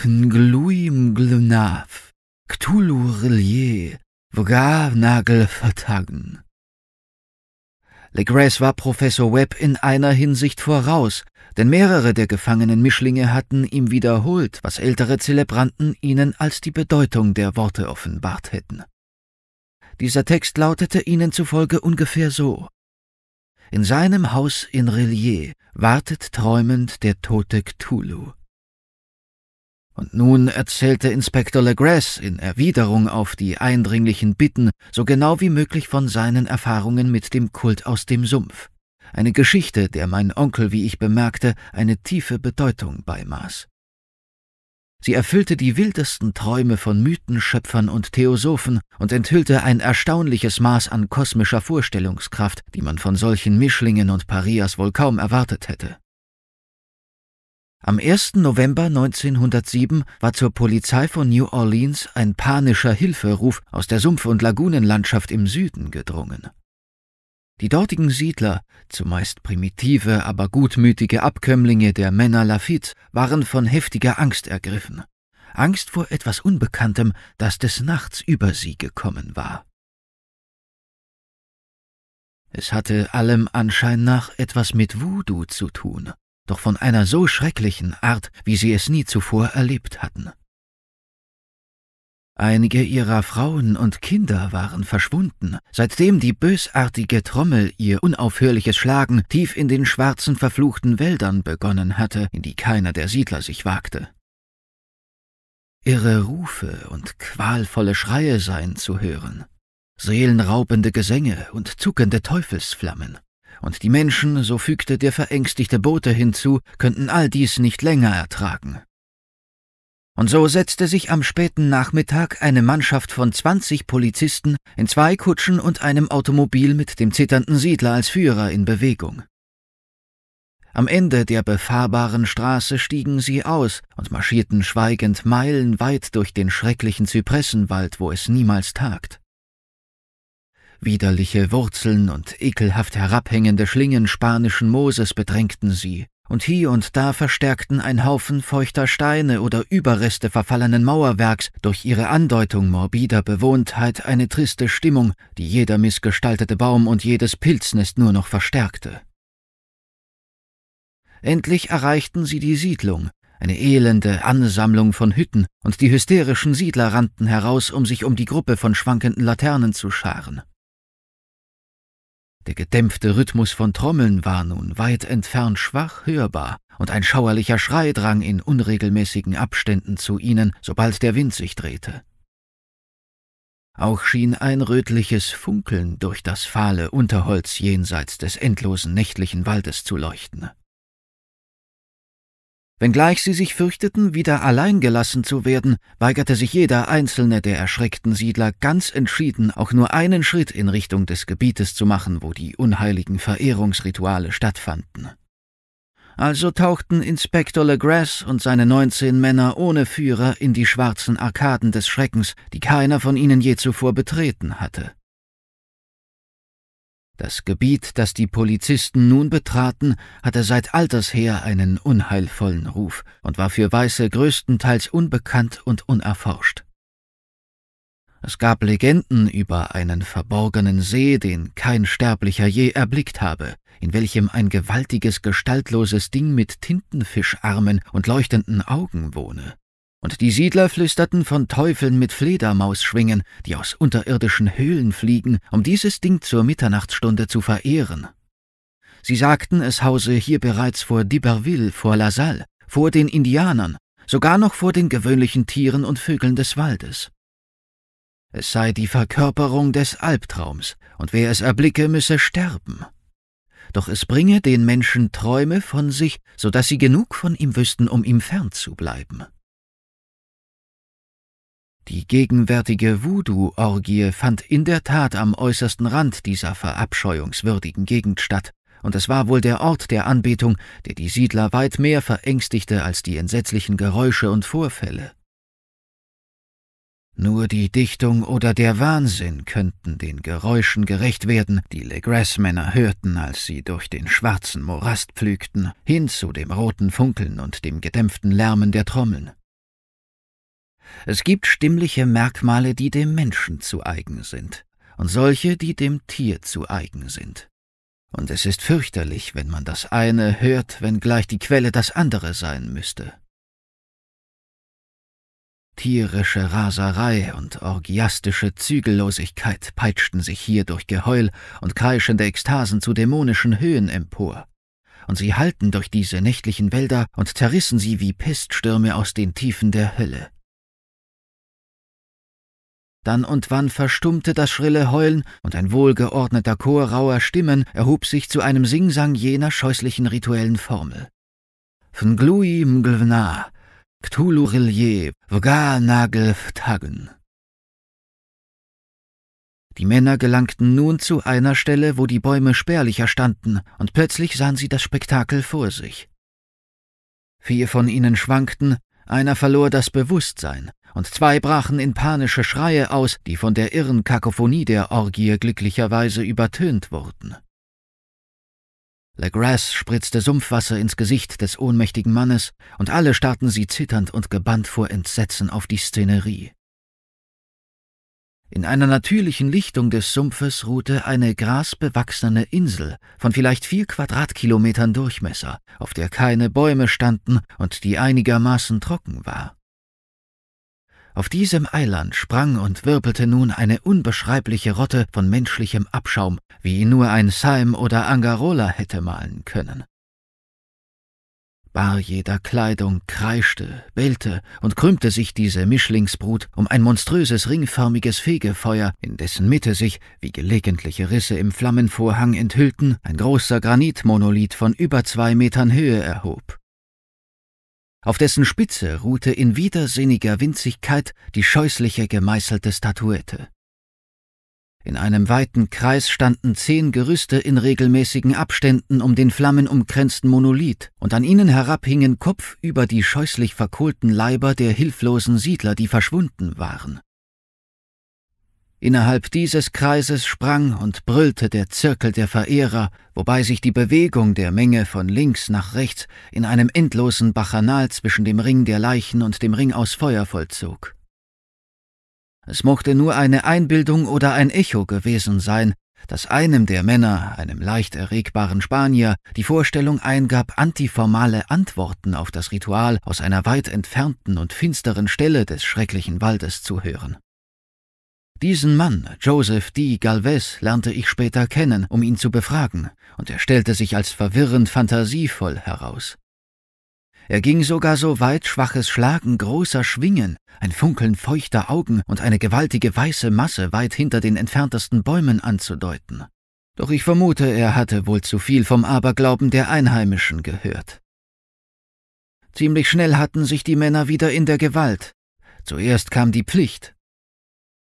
Speaker 1: Ngluim glunav, Cthulhu relie, Vgarnagel vertagen. Legras war Professor Webb in einer Hinsicht voraus, denn mehrere der gefangenen Mischlinge hatten ihm wiederholt, was ältere Zelebranten ihnen als die Bedeutung der Worte offenbart hätten. Dieser Text lautete ihnen zufolge ungefähr so in seinem Haus in Relier wartet träumend der tote Cthulhu. Und nun erzählte Inspektor Legress in Erwiderung auf die eindringlichen Bitten so genau wie möglich von seinen Erfahrungen mit dem Kult aus dem Sumpf. Eine Geschichte, der mein Onkel, wie ich bemerkte, eine tiefe Bedeutung beimaß. Sie erfüllte die wildesten Träume von Mythenschöpfern und Theosophen und enthüllte ein erstaunliches Maß an kosmischer Vorstellungskraft, die man von solchen Mischlingen und Parias wohl kaum erwartet hätte. Am 1. November 1907 war zur Polizei von New Orleans ein panischer Hilferuf aus der Sumpf- und Lagunenlandschaft im Süden gedrungen. Die dortigen Siedler, zumeist primitive, aber gutmütige Abkömmlinge der Männer Lafitte, waren von heftiger Angst ergriffen. Angst vor etwas Unbekanntem, das des Nachts über sie gekommen war. Es hatte allem Anschein nach etwas mit Voodoo zu tun, doch von einer so schrecklichen Art, wie sie es nie zuvor erlebt hatten. Einige ihrer Frauen und Kinder waren verschwunden, seitdem die bösartige Trommel ihr unaufhörliches Schlagen tief in den schwarzen, verfluchten Wäldern begonnen hatte, in die keiner der Siedler sich wagte. Irre Rufe und qualvolle Schreie seien zu hören, seelenraubende Gesänge und zuckende Teufelsflammen. Und die Menschen, so fügte der verängstigte Bote hinzu, könnten all dies nicht länger ertragen. Und so setzte sich am späten Nachmittag eine Mannschaft von 20 Polizisten in zwei Kutschen und einem Automobil mit dem zitternden Siedler als Führer in Bewegung. Am Ende der befahrbaren Straße stiegen sie aus und marschierten schweigend meilenweit durch den schrecklichen Zypressenwald, wo es niemals tagt. Widerliche Wurzeln und ekelhaft herabhängende Schlingen spanischen Mooses bedrängten sie, und hier und da verstärkten ein Haufen feuchter Steine oder Überreste verfallenen Mauerwerks durch ihre Andeutung morbider Bewohntheit eine triste Stimmung, die jeder missgestaltete Baum und jedes Pilznest nur noch verstärkte. Endlich erreichten sie die Siedlung, eine elende Ansammlung von Hütten, und die hysterischen Siedler rannten heraus, um sich um die Gruppe von schwankenden Laternen zu scharen. Der gedämpfte Rhythmus von Trommeln war nun weit entfernt schwach hörbar, und ein schauerlicher Schrei drang in unregelmäßigen Abständen zu ihnen, sobald der Wind sich drehte. Auch schien ein rötliches Funkeln durch das fahle Unterholz jenseits des endlosen nächtlichen Waldes zu leuchten. Wenngleich sie sich fürchteten, wieder allein gelassen zu werden, weigerte sich jeder einzelne der erschreckten Siedler ganz entschieden, auch nur einen Schritt in Richtung des Gebietes zu machen, wo die unheiligen Verehrungsrituale stattfanden. Also tauchten Inspektor Legrasse und seine neunzehn Männer ohne Führer in die schwarzen Arkaden des Schreckens, die keiner von ihnen je zuvor betreten hatte. Das Gebiet, das die Polizisten nun betraten, hatte seit alters her einen unheilvollen Ruf und war für Weiße größtenteils unbekannt und unerforscht. Es gab Legenden über einen verborgenen See, den kein Sterblicher je erblickt habe, in welchem ein gewaltiges, gestaltloses Ding mit Tintenfischarmen und leuchtenden Augen wohne und die Siedler flüsterten von Teufeln mit Fledermausschwingen, die aus unterirdischen Höhlen fliegen, um dieses Ding zur Mitternachtsstunde zu verehren. Sie sagten, es hause hier bereits vor Diberville, vor La Salle, vor den Indianern, sogar noch vor den gewöhnlichen Tieren und Vögeln des Waldes. Es sei die Verkörperung des Albtraums, und wer es erblicke, müsse sterben. Doch es bringe den Menschen Träume von sich, so dass sie genug von ihm wüssten, um ihm fern zu bleiben. Die gegenwärtige Voodoo-Orgie fand in der Tat am äußersten Rand dieser verabscheuungswürdigen Gegend statt, und es war wohl der Ort der Anbetung, der die Siedler weit mehr verängstigte als die entsetzlichen Geräusche und Vorfälle. Nur die Dichtung oder der Wahnsinn könnten den Geräuschen gerecht werden, die Legrasse-Männer hörten, als sie durch den schwarzen Morast pflügten, hin zu dem roten Funkeln und dem gedämpften Lärmen der Trommeln. Es gibt stimmliche Merkmale, die dem Menschen zu eigen sind und solche, die dem Tier zu eigen sind. Und es ist fürchterlich, wenn man das eine hört, wenngleich die Quelle das andere sein müsste. Tierische Raserei und orgiastische Zügellosigkeit peitschten sich hier durch Geheul und kreischende Ekstasen zu dämonischen Höhen empor, und sie hallten durch diese nächtlichen Wälder und zerrissen sie wie Peststürme aus den Tiefen der Hölle. Dann und wann verstummte das schrille Heulen, und ein wohlgeordneter Chor rauer Stimmen erhob sich zu einem Singsang jener scheußlichen rituellen Formel. Vnglui mglvna, Cthulhu rilje, vganaglvtagen. Die Männer gelangten nun zu einer Stelle, wo die Bäume spärlicher standen, und plötzlich sahen sie das Spektakel vor sich. Vier von ihnen schwankten, einer verlor das Bewusstsein, und zwei brachen in panische Schreie aus, die von der irren Kakophonie der Orgie glücklicherweise übertönt wurden. Legras spritzte Sumpfwasser ins Gesicht des ohnmächtigen Mannes, und alle starrten sie zitternd und gebannt vor Entsetzen auf die Szenerie. In einer natürlichen Lichtung des Sumpfes ruhte eine grasbewachsene Insel von vielleicht vier Quadratkilometern Durchmesser, auf der keine Bäume standen und die einigermaßen trocken war. Auf diesem Eiland sprang und wirbelte nun eine unbeschreibliche Rotte von menschlichem Abschaum, wie nur ein Salm oder Angarola hätte malen können bar jeder Kleidung kreischte, bellte und krümmte sich diese Mischlingsbrut um ein monströses ringförmiges Fegefeuer, in dessen Mitte sich, wie gelegentliche Risse im Flammenvorhang enthüllten, ein großer Granitmonolith von über zwei Metern Höhe erhob. Auf dessen Spitze ruhte in widersinniger Winzigkeit die scheußliche gemeißelte Statuette. In einem weiten Kreis standen zehn Gerüste in regelmäßigen Abständen um den flammenumkränzten Monolith, und an ihnen herab hingen Kopf über die scheußlich verkohlten Leiber der hilflosen Siedler, die verschwunden waren. Innerhalb dieses Kreises sprang und brüllte der Zirkel der Verehrer, wobei sich die Bewegung der Menge von links nach rechts in einem endlosen Bachanal zwischen dem Ring der Leichen und dem Ring aus Feuer vollzog. Es mochte nur eine Einbildung oder ein Echo gewesen sein, das einem der Männer, einem leicht erregbaren Spanier, die Vorstellung eingab, antiformale Antworten auf das Ritual aus einer weit entfernten und finsteren Stelle des schrecklichen Waldes zu hören. Diesen Mann, Joseph D. Galvez, lernte ich später kennen, um ihn zu befragen, und er stellte sich als verwirrend fantasievoll heraus. Er ging sogar so weit, schwaches Schlagen großer Schwingen, ein Funkeln feuchter Augen und eine gewaltige weiße Masse weit hinter den entferntesten Bäumen anzudeuten. Doch ich vermute, er hatte wohl zu viel vom Aberglauben der Einheimischen gehört. Ziemlich schnell hatten sich die Männer wieder in der Gewalt. Zuerst kam die Pflicht,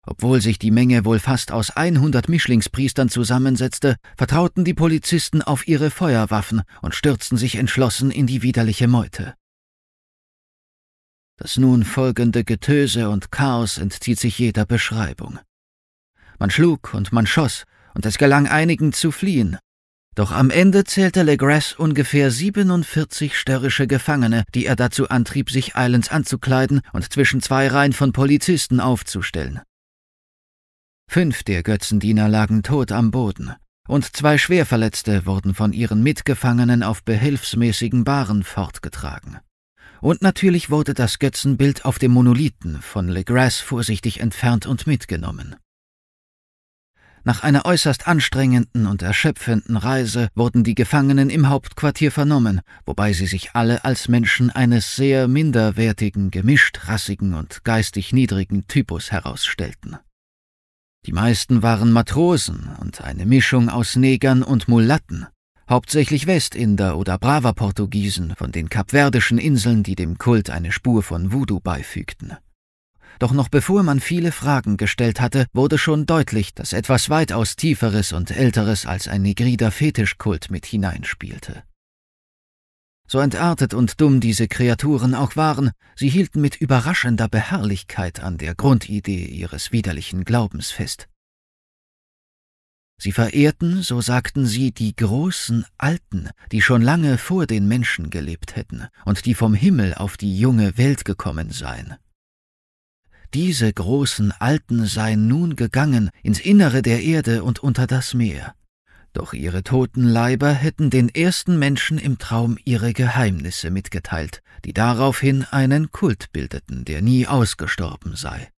Speaker 1: obwohl sich die Menge wohl fast aus 100 Mischlingspriestern zusammensetzte, vertrauten die Polizisten auf ihre Feuerwaffen und stürzten sich entschlossen in die widerliche Meute. Das nun folgende Getöse und Chaos entzieht sich jeder Beschreibung. Man schlug und man schoss, und es gelang einigen zu fliehen. Doch am Ende zählte Legras ungefähr 47 störrische Gefangene, die er dazu antrieb, sich eilends anzukleiden und zwischen zwei Reihen von Polizisten aufzustellen. Fünf der Götzendiener lagen tot am Boden, und zwei Schwerverletzte wurden von ihren Mitgefangenen auf behilfsmäßigen Bahren fortgetragen. Und natürlich wurde das Götzenbild auf dem Monolithen von Legras vorsichtig entfernt und mitgenommen. Nach einer äußerst anstrengenden und erschöpfenden Reise wurden die Gefangenen im Hauptquartier vernommen, wobei sie sich alle als Menschen eines sehr minderwertigen, gemischt rassigen und geistig niedrigen Typus herausstellten. Die meisten waren Matrosen und eine Mischung aus Negern und Mulatten, hauptsächlich Westinder oder Brava-Portugiesen von den kapverdischen Inseln, die dem Kult eine Spur von Voodoo beifügten. Doch noch bevor man viele Fragen gestellt hatte, wurde schon deutlich, dass etwas weitaus Tieferes und Älteres als ein Negrider Fetischkult mit hineinspielte. So entartet und dumm diese Kreaturen auch waren, sie hielten mit überraschender Beharrlichkeit an der Grundidee ihres widerlichen Glaubens fest. Sie verehrten, so sagten sie, die großen Alten, die schon lange vor den Menschen gelebt hätten und die vom Himmel auf die junge Welt gekommen seien. Diese großen Alten seien nun gegangen ins Innere der Erde und unter das Meer, doch ihre toten Leiber hätten den ersten Menschen im Traum ihre Geheimnisse mitgeteilt, die daraufhin einen Kult bildeten, der nie ausgestorben sei.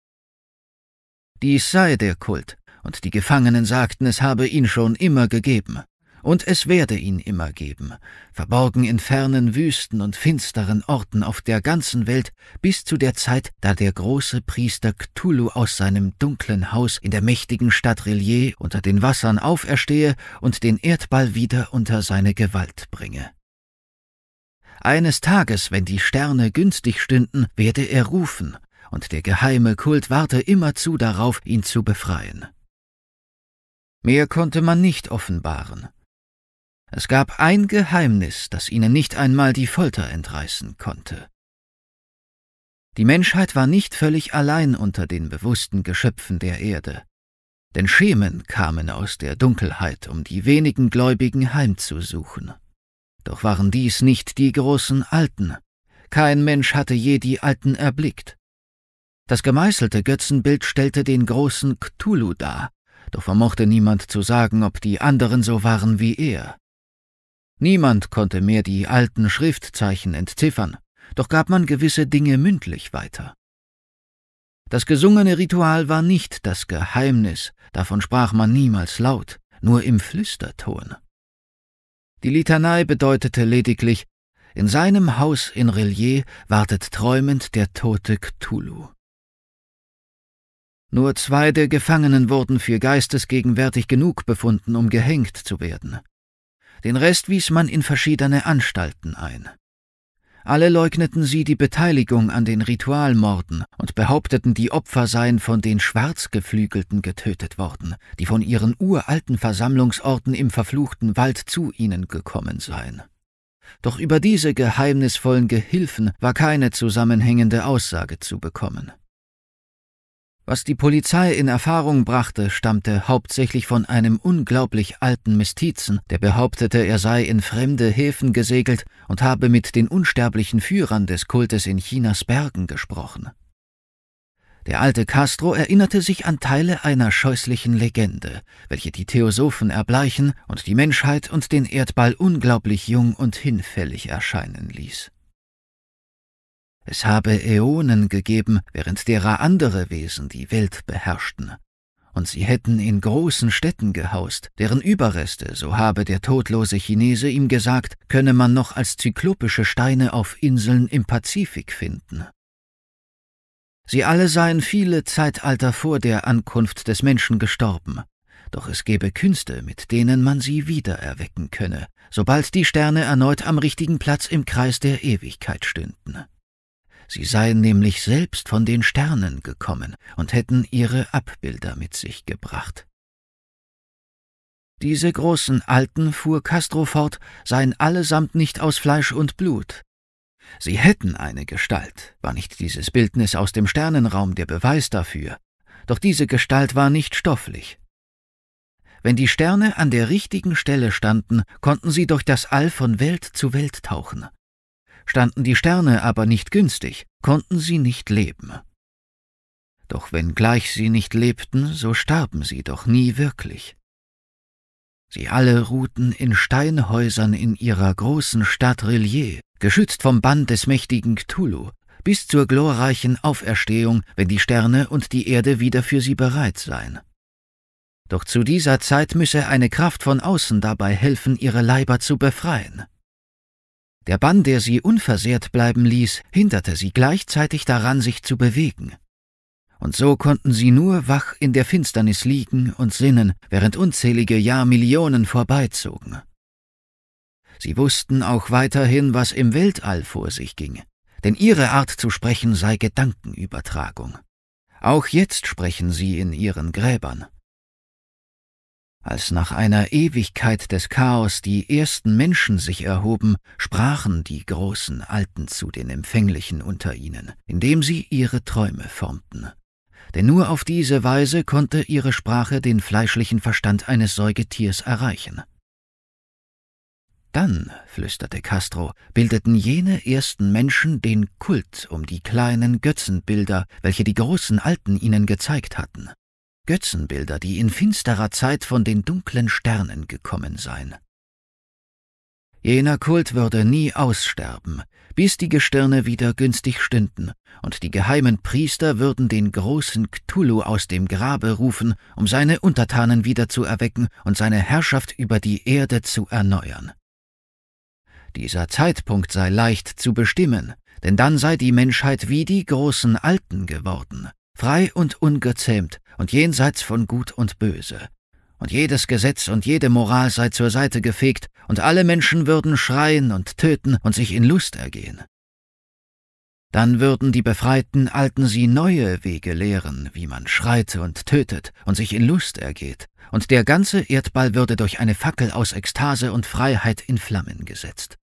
Speaker 1: Dies sei der Kult, und die Gefangenen sagten, es habe ihn schon immer gegeben und es werde ihn immer geben, verborgen in fernen Wüsten und finsteren Orten auf der ganzen Welt, bis zu der Zeit, da der große Priester Cthulhu aus seinem dunklen Haus in der mächtigen Stadt Relier unter den Wassern auferstehe und den Erdball wieder unter seine Gewalt bringe. Eines Tages, wenn die Sterne günstig stünden, werde er rufen, und der geheime Kult warte immerzu darauf, ihn zu befreien. Mehr konnte man nicht offenbaren, es gab ein Geheimnis, das ihnen nicht einmal die Folter entreißen konnte. Die Menschheit war nicht völlig allein unter den bewussten Geschöpfen der Erde, denn Schemen kamen aus der Dunkelheit, um die wenigen Gläubigen heimzusuchen. Doch waren dies nicht die großen Alten, kein Mensch hatte je die Alten erblickt. Das gemeißelte Götzenbild stellte den großen Cthulhu dar, doch vermochte niemand zu sagen, ob die anderen so waren wie er. Niemand konnte mehr die alten Schriftzeichen entziffern, doch gab man gewisse Dinge mündlich weiter. Das gesungene Ritual war nicht das Geheimnis, davon sprach man niemals laut, nur im Flüsterton. Die Litanei bedeutete lediglich, in seinem Haus in Relier wartet träumend der tote Cthulhu. Nur zwei der Gefangenen wurden für geistesgegenwärtig genug befunden, um gehängt zu werden. Den Rest wies man in verschiedene Anstalten ein. Alle leugneten sie die Beteiligung an den Ritualmorden und behaupteten, die Opfer seien von den Schwarzgeflügelten getötet worden, die von ihren uralten Versammlungsorten im verfluchten Wald zu ihnen gekommen seien. Doch über diese geheimnisvollen Gehilfen war keine zusammenhängende Aussage zu bekommen. Was die Polizei in Erfahrung brachte, stammte hauptsächlich von einem unglaublich alten Mestizen, der behauptete, er sei in fremde Häfen gesegelt und habe mit den unsterblichen Führern des Kultes in Chinas Bergen gesprochen. Der alte Castro erinnerte sich an Teile einer scheußlichen Legende, welche die Theosophen erbleichen und die Menschheit und den Erdball unglaublich jung und hinfällig erscheinen ließ. Es habe Äonen gegeben, während derer andere Wesen die Welt beherrschten. Und sie hätten in großen Städten gehaust, deren Überreste, so habe der todlose Chinese ihm gesagt, könne man noch als zyklopische Steine auf Inseln im Pazifik finden. Sie alle seien viele Zeitalter vor der Ankunft des Menschen gestorben, doch es gebe Künste, mit denen man sie wiedererwecken könne, sobald die Sterne erneut am richtigen Platz im Kreis der Ewigkeit stünden. Sie seien nämlich selbst von den Sternen gekommen und hätten ihre Abbilder mit sich gebracht. Diese großen Alten, fuhr Castro fort, seien allesamt nicht aus Fleisch und Blut. Sie hätten eine Gestalt, war nicht dieses Bildnis aus dem Sternenraum der Beweis dafür, doch diese Gestalt war nicht stofflich. Wenn die Sterne an der richtigen Stelle standen, konnten sie durch das All von Welt zu Welt tauchen, standen die Sterne aber nicht günstig, konnten sie nicht leben. Doch wenngleich sie nicht lebten, so starben sie doch nie wirklich. Sie alle ruhten in Steinhäusern in ihrer großen Stadt Rillier, geschützt vom Bann des mächtigen Cthulhu, bis zur glorreichen Auferstehung, wenn die Sterne und die Erde wieder für sie bereit seien. Doch zu dieser Zeit müsse eine Kraft von außen dabei helfen, ihre Leiber zu befreien. Der Bann, der sie unversehrt bleiben ließ, hinderte sie gleichzeitig daran, sich zu bewegen. Und so konnten sie nur wach in der Finsternis liegen und sinnen, während unzählige Jahrmillionen vorbeizogen. Sie wussten auch weiterhin, was im Weltall vor sich ging, denn ihre Art zu sprechen sei Gedankenübertragung. Auch jetzt sprechen sie in ihren Gräbern. Als nach einer Ewigkeit des Chaos die ersten Menschen sich erhoben, sprachen die großen Alten zu den Empfänglichen unter ihnen, indem sie ihre Träume formten. Denn nur auf diese Weise konnte ihre Sprache den fleischlichen Verstand eines Säugetiers erreichen. Dann, flüsterte Castro, bildeten jene ersten Menschen den Kult um die kleinen Götzenbilder, welche die großen Alten ihnen gezeigt hatten. Götzenbilder, die in finsterer Zeit von den dunklen Sternen gekommen seien. Jener Kult würde nie aussterben, bis die Gestirne wieder günstig stünden, und die geheimen Priester würden den großen Cthulhu aus dem Grabe rufen, um seine Untertanen wieder zu erwecken und seine Herrschaft über die Erde zu erneuern. Dieser Zeitpunkt sei leicht zu bestimmen, denn dann sei die Menschheit wie die großen Alten geworden, frei und ungezähmt und jenseits von Gut und Böse. Und jedes Gesetz und jede Moral sei zur Seite gefegt, und alle Menschen würden schreien und töten und sich in Lust ergehen. Dann würden die befreiten Alten sie neue Wege lehren, wie man schreite und tötet und sich in Lust ergeht, und der ganze Erdball würde durch eine Fackel aus Ekstase und Freiheit in Flammen gesetzt.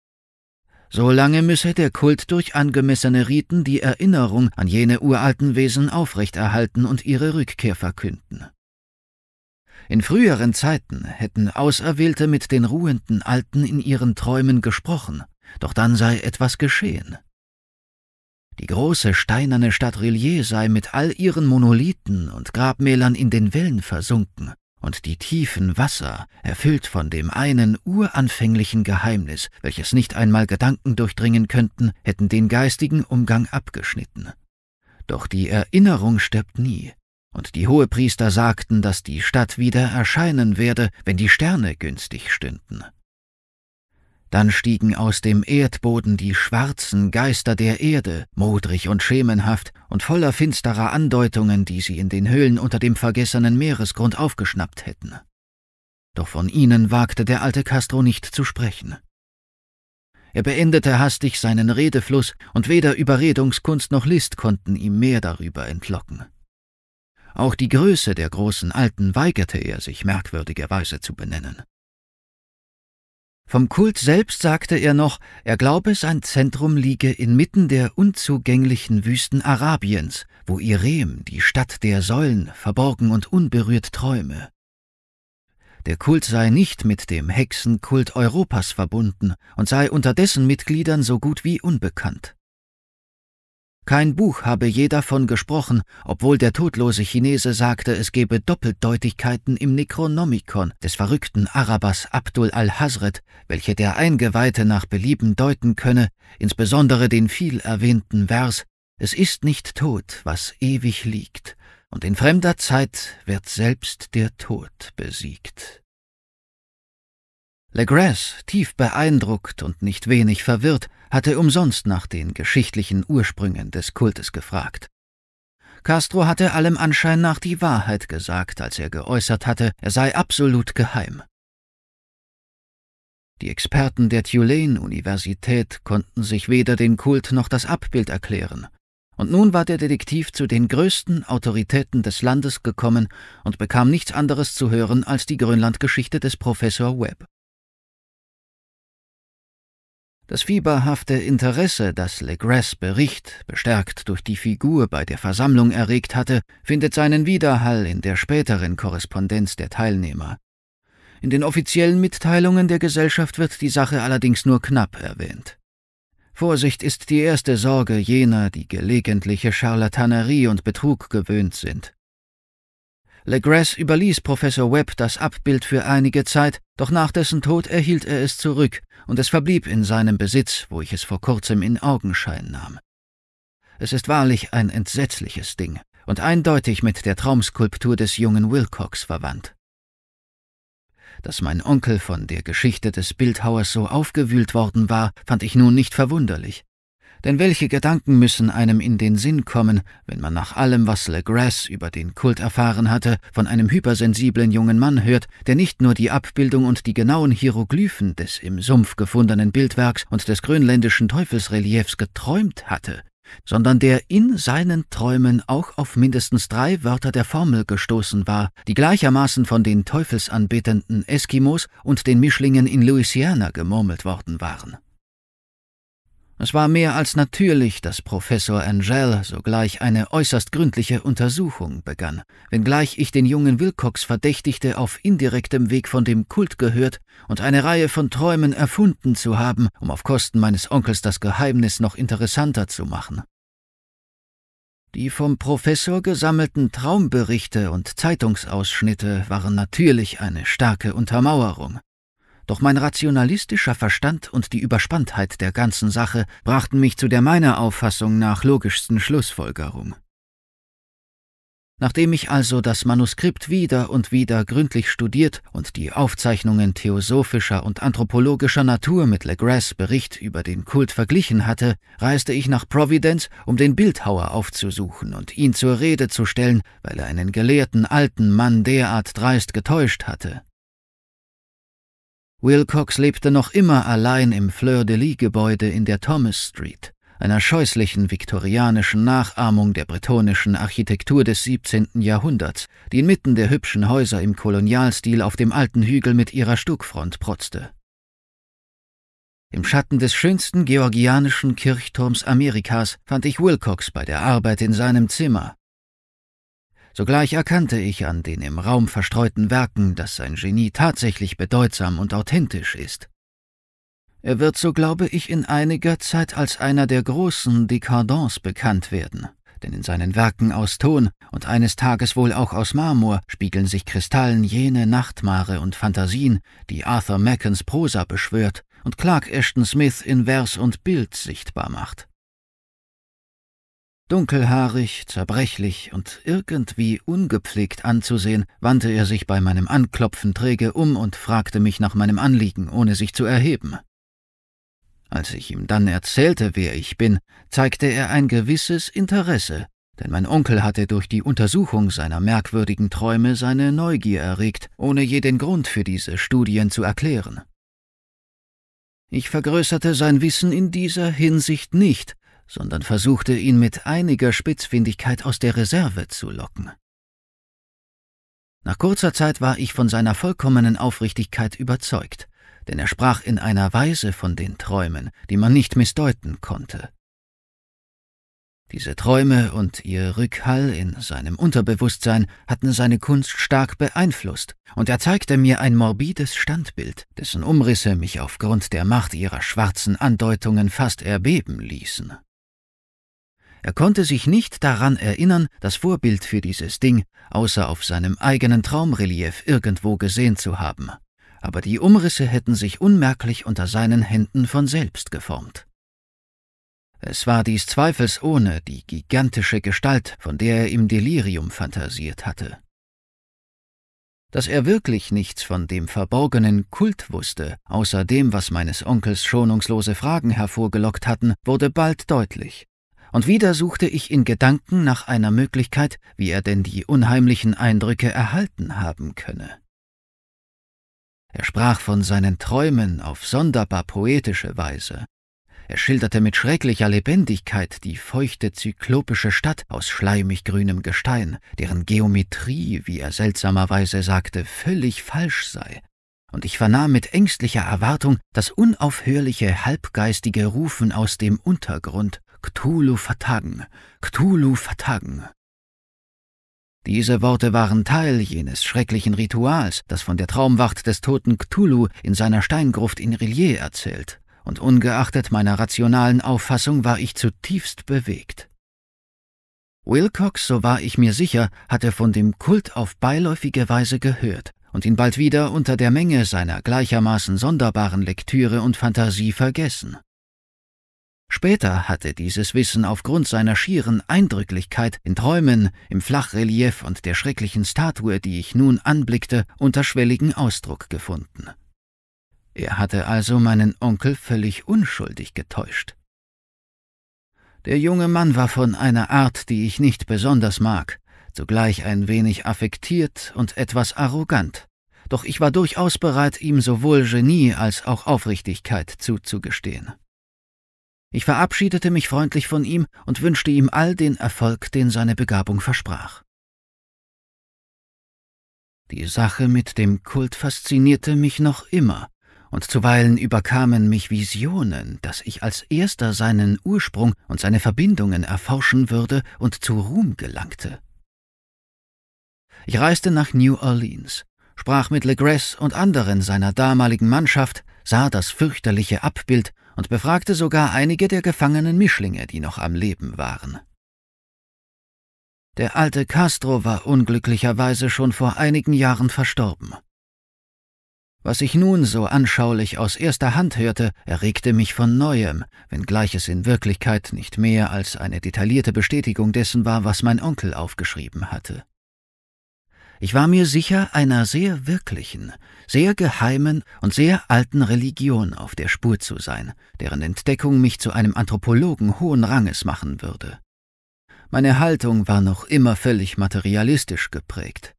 Speaker 1: Solange müsse der Kult durch angemessene Riten die Erinnerung an jene uralten Wesen aufrechterhalten und ihre Rückkehr verkünden. In früheren Zeiten hätten Auserwählte mit den ruhenden Alten in ihren Träumen gesprochen, doch dann sei etwas geschehen. Die große steinerne Stadt Rillier sei mit all ihren Monolithen und Grabmälern in den Wellen versunken, und die tiefen Wasser, erfüllt von dem einen uranfänglichen Geheimnis, welches nicht einmal Gedanken durchdringen könnten, hätten den geistigen Umgang abgeschnitten. Doch die Erinnerung stirbt nie, und die Hohepriester sagten, dass die Stadt wieder erscheinen werde, wenn die Sterne günstig stünden. Dann stiegen aus dem Erdboden die schwarzen Geister der Erde, modrig und schemenhaft und voller finsterer Andeutungen, die sie in den Höhlen unter dem vergessenen Meeresgrund aufgeschnappt hätten. Doch von ihnen wagte der alte Castro nicht zu sprechen. Er beendete hastig seinen Redefluss, und weder Überredungskunst noch List konnten ihm mehr darüber entlocken. Auch die Größe der großen Alten weigerte er sich merkwürdigerweise zu benennen. Vom Kult selbst sagte er noch, er glaube, sein Zentrum liege inmitten der unzugänglichen Wüsten Arabiens, wo Irem, die Stadt der Säulen, verborgen und unberührt träume. Der Kult sei nicht mit dem Hexenkult Europas verbunden und sei unter dessen Mitgliedern so gut wie unbekannt. Kein Buch habe je davon gesprochen, obwohl der todlose Chinese sagte, es gebe Doppeldeutigkeiten im Necronomicon des verrückten Arabers Abdul al-Hazret, welche der Eingeweihte nach Belieben deuten könne, insbesondere den viel erwähnten Vers Es ist nicht tot, was ewig liegt, und in fremder Zeit wird selbst der Tod besiegt. Legras, tief beeindruckt und nicht wenig verwirrt, hatte umsonst nach den geschichtlichen Ursprüngen des Kultes gefragt. Castro hatte allem Anschein nach die Wahrheit gesagt, als er geäußert hatte, er sei absolut geheim. Die Experten der Tulane-Universität konnten sich weder den Kult noch das Abbild erklären. Und nun war der Detektiv zu den größten Autoritäten des Landes gekommen und bekam nichts anderes zu hören als die Grönlandgeschichte des Professor Webb. Das fieberhafte Interesse, das Legras Bericht, bestärkt durch die Figur bei der Versammlung erregt hatte, findet seinen Widerhall in der späteren Korrespondenz der Teilnehmer. In den offiziellen Mitteilungen der Gesellschaft wird die Sache allerdings nur knapp erwähnt. Vorsicht ist die erste Sorge jener, die gelegentliche Charlatanerie und Betrug gewöhnt sind. Legras überließ Professor Webb das Abbild für einige Zeit, doch nach dessen Tod erhielt er es zurück und es verblieb in seinem Besitz, wo ich es vor kurzem in Augenschein nahm. Es ist wahrlich ein entsetzliches Ding und eindeutig mit der Traumskulptur des jungen Wilcox verwandt. Dass mein Onkel von der Geschichte des Bildhauers so aufgewühlt worden war, fand ich nun nicht verwunderlich. Denn welche Gedanken müssen einem in den Sinn kommen, wenn man nach allem, was Legras über den Kult erfahren hatte, von einem hypersensiblen jungen Mann hört, der nicht nur die Abbildung und die genauen Hieroglyphen des im Sumpf gefundenen Bildwerks und des grönländischen Teufelsreliefs geträumt hatte, sondern der in seinen Träumen auch auf mindestens drei Wörter der Formel gestoßen war, die gleichermaßen von den teufelsanbetenden Eskimos und den Mischlingen in Louisiana gemurmelt worden waren. Es war mehr als natürlich, dass Professor Angel sogleich eine äußerst gründliche Untersuchung begann, wenngleich ich den jungen Wilcox verdächtigte, auf indirektem Weg von dem Kult gehört und eine Reihe von Träumen erfunden zu haben, um auf Kosten meines Onkels das Geheimnis noch interessanter zu machen. Die vom Professor gesammelten Traumberichte und Zeitungsausschnitte waren natürlich eine starke Untermauerung doch mein rationalistischer Verstand und die Überspanntheit der ganzen Sache brachten mich zu der meiner Auffassung nach logischsten Schlussfolgerung. Nachdem ich also das Manuskript wieder und wieder gründlich studiert und die Aufzeichnungen theosophischer und anthropologischer Natur mit Legras Bericht über den Kult verglichen hatte, reiste ich nach Providence, um den Bildhauer aufzusuchen und ihn zur Rede zu stellen, weil er einen gelehrten alten Mann derart dreist getäuscht hatte. Wilcox lebte noch immer allein im Fleur-de-Lis-Gebäude in der Thomas Street, einer scheußlichen viktorianischen Nachahmung der bretonischen Architektur des 17. Jahrhunderts, die inmitten der hübschen Häuser im Kolonialstil auf dem alten Hügel mit ihrer Stuckfront protzte. Im Schatten des schönsten georgianischen Kirchturms Amerikas fand ich Wilcox bei der Arbeit in seinem Zimmer, Sogleich erkannte ich an den im Raum verstreuten Werken, dass sein Genie tatsächlich bedeutsam und authentisch ist. Er wird, so glaube ich, in einiger Zeit als einer der großen Dekadents bekannt werden, denn in seinen Werken aus Ton und eines Tages wohl auch aus Marmor spiegeln sich Kristallen jene Nachtmare und Fantasien, die Arthur Mackens Prosa beschwört und Clark Ashton Smith in Vers und Bild sichtbar macht. Dunkelhaarig, zerbrechlich und irgendwie ungepflegt anzusehen, wandte er sich bei meinem Anklopfen träge um und fragte mich nach meinem Anliegen, ohne sich zu erheben. Als ich ihm dann erzählte, wer ich bin, zeigte er ein gewisses Interesse, denn mein Onkel hatte durch die Untersuchung seiner merkwürdigen Träume seine Neugier erregt, ohne je den Grund für diese Studien zu erklären. Ich vergrößerte sein Wissen in dieser Hinsicht nicht, sondern versuchte ihn mit einiger Spitzfindigkeit aus der Reserve zu locken. Nach kurzer Zeit war ich von seiner vollkommenen Aufrichtigkeit überzeugt, denn er sprach in einer Weise von den Träumen, die man nicht missdeuten konnte. Diese Träume und ihr Rückhall in seinem Unterbewusstsein hatten seine Kunst stark beeinflusst, und er zeigte mir ein morbides Standbild, dessen Umrisse mich aufgrund der Macht ihrer schwarzen Andeutungen fast erbeben ließen. Er konnte sich nicht daran erinnern, das Vorbild für dieses Ding, außer auf seinem eigenen Traumrelief irgendwo gesehen zu haben. Aber die Umrisse hätten sich unmerklich unter seinen Händen von selbst geformt. Es war dies zweifelsohne die gigantische Gestalt, von der er im Delirium fantasiert hatte. Dass er wirklich nichts von dem verborgenen Kult wusste, außer dem, was meines Onkels schonungslose Fragen hervorgelockt hatten, wurde bald deutlich, und wieder suchte ich in Gedanken nach einer Möglichkeit, wie er denn die unheimlichen Eindrücke erhalten haben könne. Er sprach von seinen Träumen auf sonderbar poetische Weise. Er schilderte mit schrecklicher Lebendigkeit die feuchte zyklopische Stadt aus schleimig grünem Gestein, deren Geometrie, wie er seltsamerweise sagte, völlig falsch sei, und ich vernahm mit ängstlicher Erwartung das unaufhörliche halbgeistige Rufen aus dem Untergrund, Cthulhu vertagen, Cthulhu vertagen. Diese Worte waren Teil jenes schrecklichen Rituals, das von der Traumwacht des toten Cthulhu in seiner Steingruft in Rillier erzählt, und ungeachtet meiner rationalen Auffassung war ich zutiefst bewegt. Wilcox, so war ich mir sicher, hatte von dem Kult auf beiläufige Weise gehört und ihn bald wieder unter der Menge seiner gleichermaßen sonderbaren Lektüre und Fantasie vergessen. Später hatte dieses Wissen aufgrund seiner schieren Eindrücklichkeit in Träumen, im Flachrelief und der schrecklichen Statue, die ich nun anblickte, unterschwelligen Ausdruck gefunden. Er hatte also meinen Onkel völlig unschuldig getäuscht. Der junge Mann war von einer Art, die ich nicht besonders mag, zugleich ein wenig affektiert und etwas arrogant, doch ich war durchaus bereit, ihm sowohl Genie als auch Aufrichtigkeit zuzugestehen. Ich verabschiedete mich freundlich von ihm und wünschte ihm all den Erfolg, den seine Begabung versprach. Die Sache mit dem Kult faszinierte mich noch immer, und zuweilen überkamen mich Visionen, dass ich als erster seinen Ursprung und seine Verbindungen erforschen würde und zu Ruhm gelangte. Ich reiste nach New Orleans, sprach mit Legress und anderen seiner damaligen Mannschaft, sah das fürchterliche Abbild und befragte sogar einige der gefangenen Mischlinge, die noch am Leben waren. Der alte Castro war unglücklicherweise schon vor einigen Jahren verstorben. Was ich nun so anschaulich aus erster Hand hörte, erregte mich von neuem, wenngleich es in Wirklichkeit nicht mehr als eine detaillierte Bestätigung dessen war, was mein Onkel aufgeschrieben hatte. Ich war mir sicher einer sehr wirklichen, sehr geheimen und sehr alten Religion auf der Spur zu sein, deren Entdeckung mich zu einem Anthropologen hohen Ranges machen würde. Meine Haltung war noch immer völlig materialistisch geprägt.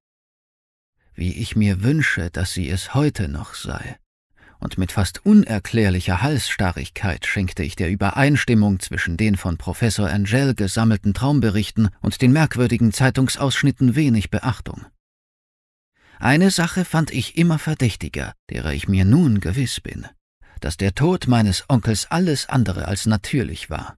Speaker 1: Wie ich mir wünsche, dass sie es heute noch sei. Und mit fast unerklärlicher Halsstarrigkeit schenkte ich der Übereinstimmung zwischen den von Professor Angel gesammelten Traumberichten und den merkwürdigen Zeitungsausschnitten wenig Beachtung. Eine Sache fand ich immer verdächtiger, derer ich mir nun gewiss bin, dass der Tod meines Onkels alles andere als natürlich war.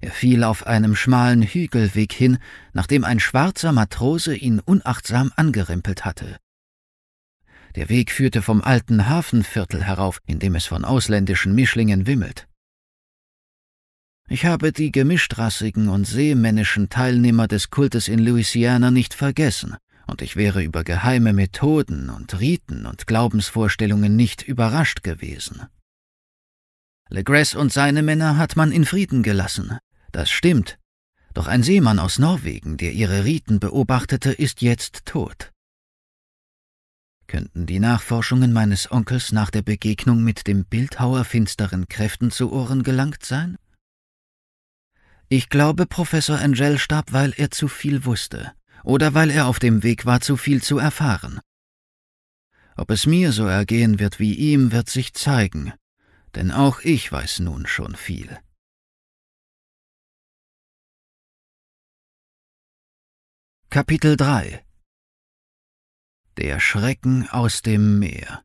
Speaker 1: Er fiel auf einem schmalen Hügelweg hin, nachdem ein schwarzer Matrose ihn unachtsam angerempelt hatte. Der Weg führte vom alten Hafenviertel herauf, in dem es von ausländischen Mischlingen wimmelt. Ich habe die gemischtrassigen und seemännischen Teilnehmer des Kultes in Louisiana nicht vergessen, und ich wäre über geheime Methoden und Riten und Glaubensvorstellungen nicht überrascht gewesen. Legress und seine Männer hat man in Frieden gelassen, das stimmt, doch ein Seemann aus Norwegen, der ihre Riten beobachtete, ist jetzt tot. Könnten die Nachforschungen meines Onkels nach der Begegnung mit dem Bildhauer finsteren Kräften zu Ohren gelangt sein? Ich glaube, Professor Angel starb, weil er zu viel wusste, oder weil er auf dem Weg war, zu viel zu erfahren. Ob es mir so ergehen wird wie ihm, wird sich zeigen, denn auch ich weiß nun schon viel.
Speaker 2: Kapitel 3 Der Schrecken aus dem Meer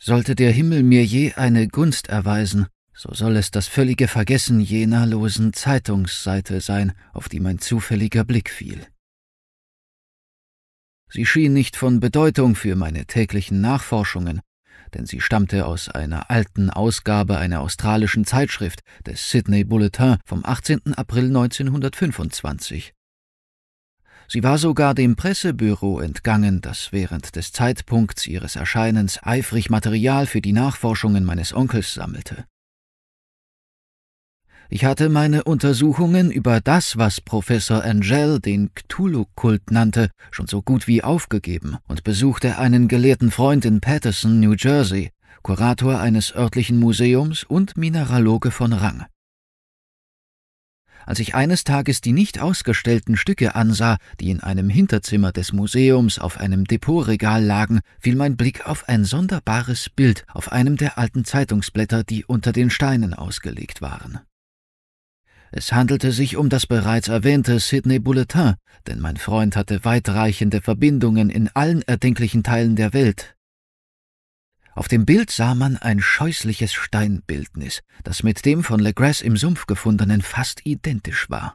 Speaker 1: Sollte der Himmel mir je eine Gunst erweisen, so soll es das völlige Vergessen jener losen Zeitungsseite sein, auf die mein zufälliger Blick fiel. Sie schien nicht von Bedeutung für meine täglichen Nachforschungen, denn sie stammte aus einer alten Ausgabe einer australischen Zeitschrift, des Sydney Bulletin vom 18. April 1925. Sie war sogar dem Pressebüro entgangen, das während des Zeitpunkts ihres Erscheinens eifrig Material für die Nachforschungen meines Onkels sammelte. Ich hatte meine Untersuchungen über das, was Professor Angel den Cthulhu-Kult nannte, schon so gut wie aufgegeben und besuchte einen gelehrten Freund in Paterson, New Jersey, Kurator eines örtlichen Museums und Mineraloge von Rang. Als ich eines Tages die nicht ausgestellten Stücke ansah, die in einem Hinterzimmer des Museums auf einem Depotregal lagen, fiel mein Blick auf ein sonderbares Bild auf einem der alten Zeitungsblätter, die unter den Steinen ausgelegt waren. Es handelte sich um das bereits erwähnte Sydney Bulletin, denn mein Freund hatte weitreichende Verbindungen in allen erdenklichen Teilen der Welt. Auf dem Bild sah man ein scheußliches Steinbildnis, das mit dem von Legras im Sumpf gefundenen fast identisch war.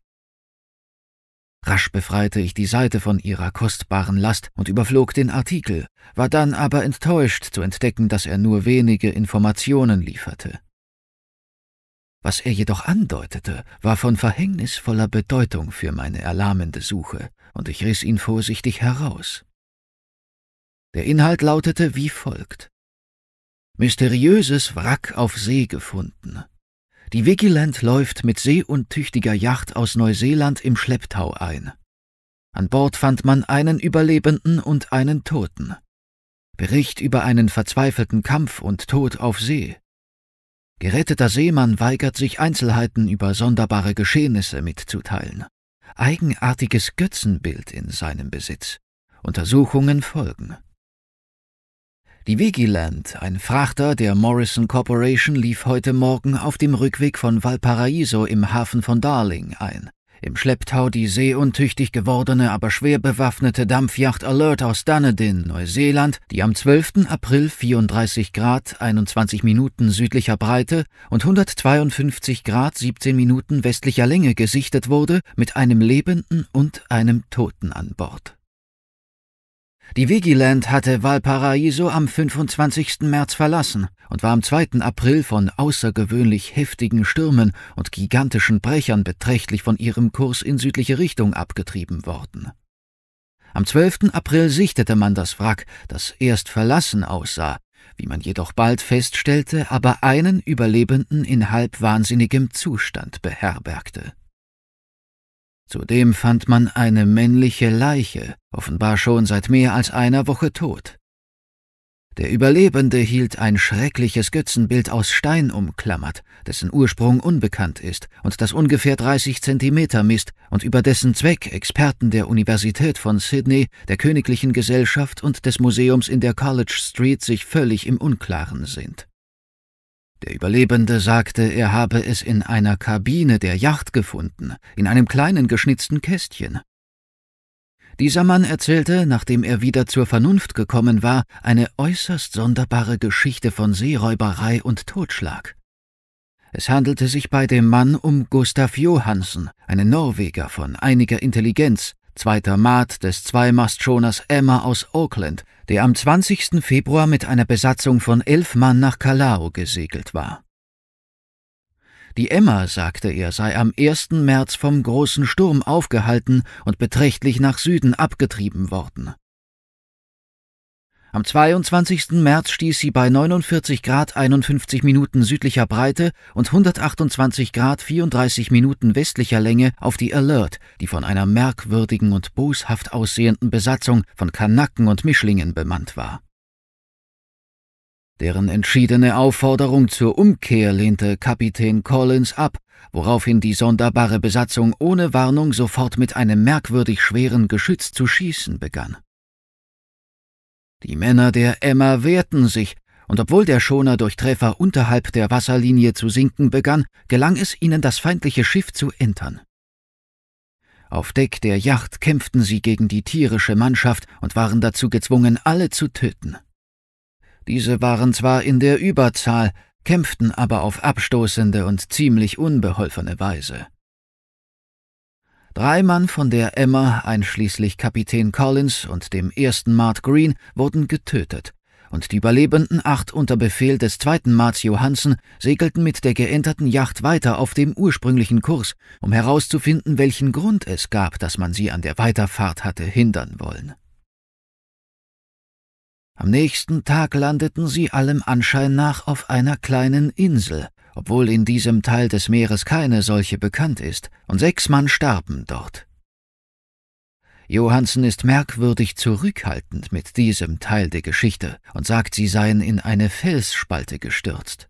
Speaker 1: Rasch befreite ich die Seite von ihrer kostbaren Last und überflog den Artikel, war dann aber enttäuscht zu entdecken, dass er nur wenige Informationen lieferte. Was er jedoch andeutete, war von verhängnisvoller Bedeutung für meine erlahmende Suche, und ich riss ihn vorsichtig heraus. Der Inhalt lautete wie folgt. Mysteriöses Wrack auf See gefunden. Die Vigilant läuft mit seeuntüchtiger Yacht aus Neuseeland im Schlepptau ein. An Bord fand man einen Überlebenden und einen Toten. Bericht über einen verzweifelten Kampf und Tod auf See. Geretteter Seemann weigert sich, Einzelheiten über sonderbare Geschehnisse mitzuteilen. Eigenartiges Götzenbild in seinem Besitz. Untersuchungen folgen. Die Vigiland, ein Frachter der Morrison Corporation, lief heute Morgen auf dem Rückweg von Valparaiso im Hafen von Darling ein. Im Schlepptau die seeuntüchtig gewordene, aber schwer bewaffnete Dampfjacht Alert aus Dunedin, Neuseeland, die am 12. April 34 Grad 21 Minuten südlicher Breite und 152 Grad 17 Minuten westlicher Länge gesichtet wurde, mit einem Lebenden und einem Toten an Bord. Die Vigiland hatte Valparaiso am 25. März verlassen und war am 2. April von außergewöhnlich heftigen Stürmen und gigantischen Brechern beträchtlich von ihrem Kurs in südliche Richtung abgetrieben worden. Am 12. April sichtete man das Wrack, das erst verlassen aussah, wie man jedoch bald feststellte, aber einen Überlebenden in halbwahnsinnigem Zustand beherbergte. Zudem fand man eine männliche Leiche, offenbar schon seit mehr als einer Woche tot. Der Überlebende hielt ein schreckliches Götzenbild aus Stein umklammert, dessen Ursprung unbekannt ist und das ungefähr 30 Zentimeter misst und über dessen Zweck Experten der Universität von Sydney, der Königlichen Gesellschaft und des Museums in der College Street sich völlig im Unklaren sind. Der Überlebende sagte, er habe es in einer Kabine der Yacht gefunden, in einem kleinen geschnitzten Kästchen. Dieser Mann erzählte, nachdem er wieder zur Vernunft gekommen war, eine äußerst sonderbare Geschichte von Seeräuberei und Totschlag. Es handelte sich bei dem Mann um Gustav Johansen, einen Norweger von einiger Intelligenz, zweiter Mat des Zweimastsschoners Emma aus Auckland, der am 20. Februar mit einer Besatzung von elf Mann nach Callao gesegelt war. Die Emma, sagte er, sei am 1. März vom großen Sturm aufgehalten und beträchtlich nach Süden abgetrieben worden. Am 22. März stieß sie bei 49 Grad 51 Minuten südlicher Breite und 128 Grad 34 Minuten westlicher Länge auf die Alert, die von einer merkwürdigen und boshaft aussehenden Besatzung von Kanaken und Mischlingen bemannt war. Deren entschiedene Aufforderung zur Umkehr lehnte Kapitän Collins ab, woraufhin die sonderbare Besatzung ohne Warnung sofort mit einem merkwürdig schweren Geschütz zu schießen begann. Die Männer der Emma wehrten sich, und obwohl der Schoner durch Treffer unterhalb der Wasserlinie zu sinken begann, gelang es ihnen, das feindliche Schiff zu entern. Auf Deck der Yacht kämpften sie gegen die tierische Mannschaft und waren dazu gezwungen, alle zu töten. Diese waren zwar in der Überzahl, kämpften aber auf abstoßende und ziemlich unbeholfene Weise. Drei Mann von der Emma, einschließlich Kapitän Collins und dem ersten Mart Green, wurden getötet, und die überlebenden acht unter Befehl des zweiten Marts Johansen segelten mit der geänterten Yacht weiter auf dem ursprünglichen Kurs, um herauszufinden, welchen Grund es gab, dass man sie an der Weiterfahrt hatte hindern wollen. Am nächsten Tag landeten sie allem Anschein nach auf einer kleinen Insel, obwohl in diesem Teil des Meeres keine solche bekannt ist, und sechs Mann starben dort. Johansen ist merkwürdig zurückhaltend mit diesem Teil der Geschichte und sagt, sie seien in eine Felsspalte gestürzt.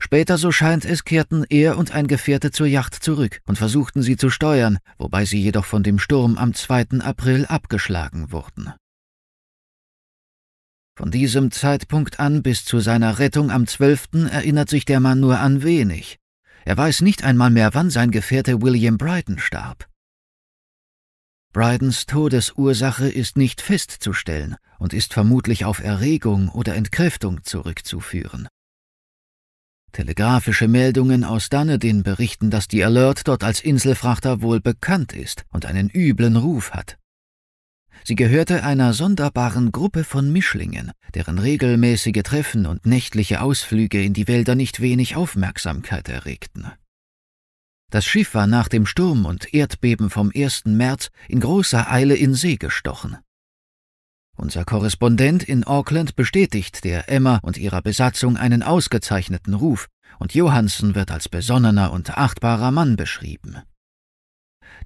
Speaker 1: Später, so scheint es, kehrten er und ein Gefährte zur Yacht zurück und versuchten sie zu steuern, wobei sie jedoch von dem Sturm am 2. April abgeschlagen wurden. Von diesem Zeitpunkt an bis zu seiner Rettung am 12. erinnert sich der Mann nur an wenig. Er weiß nicht einmal mehr, wann sein Gefährte William Brighton starb. Brydens Todesursache ist nicht festzustellen und ist vermutlich auf Erregung oder Entkräftung zurückzuführen. Telegrafische Meldungen aus Dunedin berichten, dass die Alert dort als Inselfrachter wohl bekannt ist und einen üblen Ruf hat. Sie gehörte einer sonderbaren Gruppe von Mischlingen, deren regelmäßige Treffen und nächtliche Ausflüge in die Wälder nicht wenig Aufmerksamkeit erregten. Das Schiff war nach dem Sturm und Erdbeben vom 1. März in großer Eile in See gestochen. Unser Korrespondent in Auckland bestätigt der Emma und ihrer Besatzung einen ausgezeichneten Ruf, und Johansen wird als besonnener und achtbarer Mann beschrieben.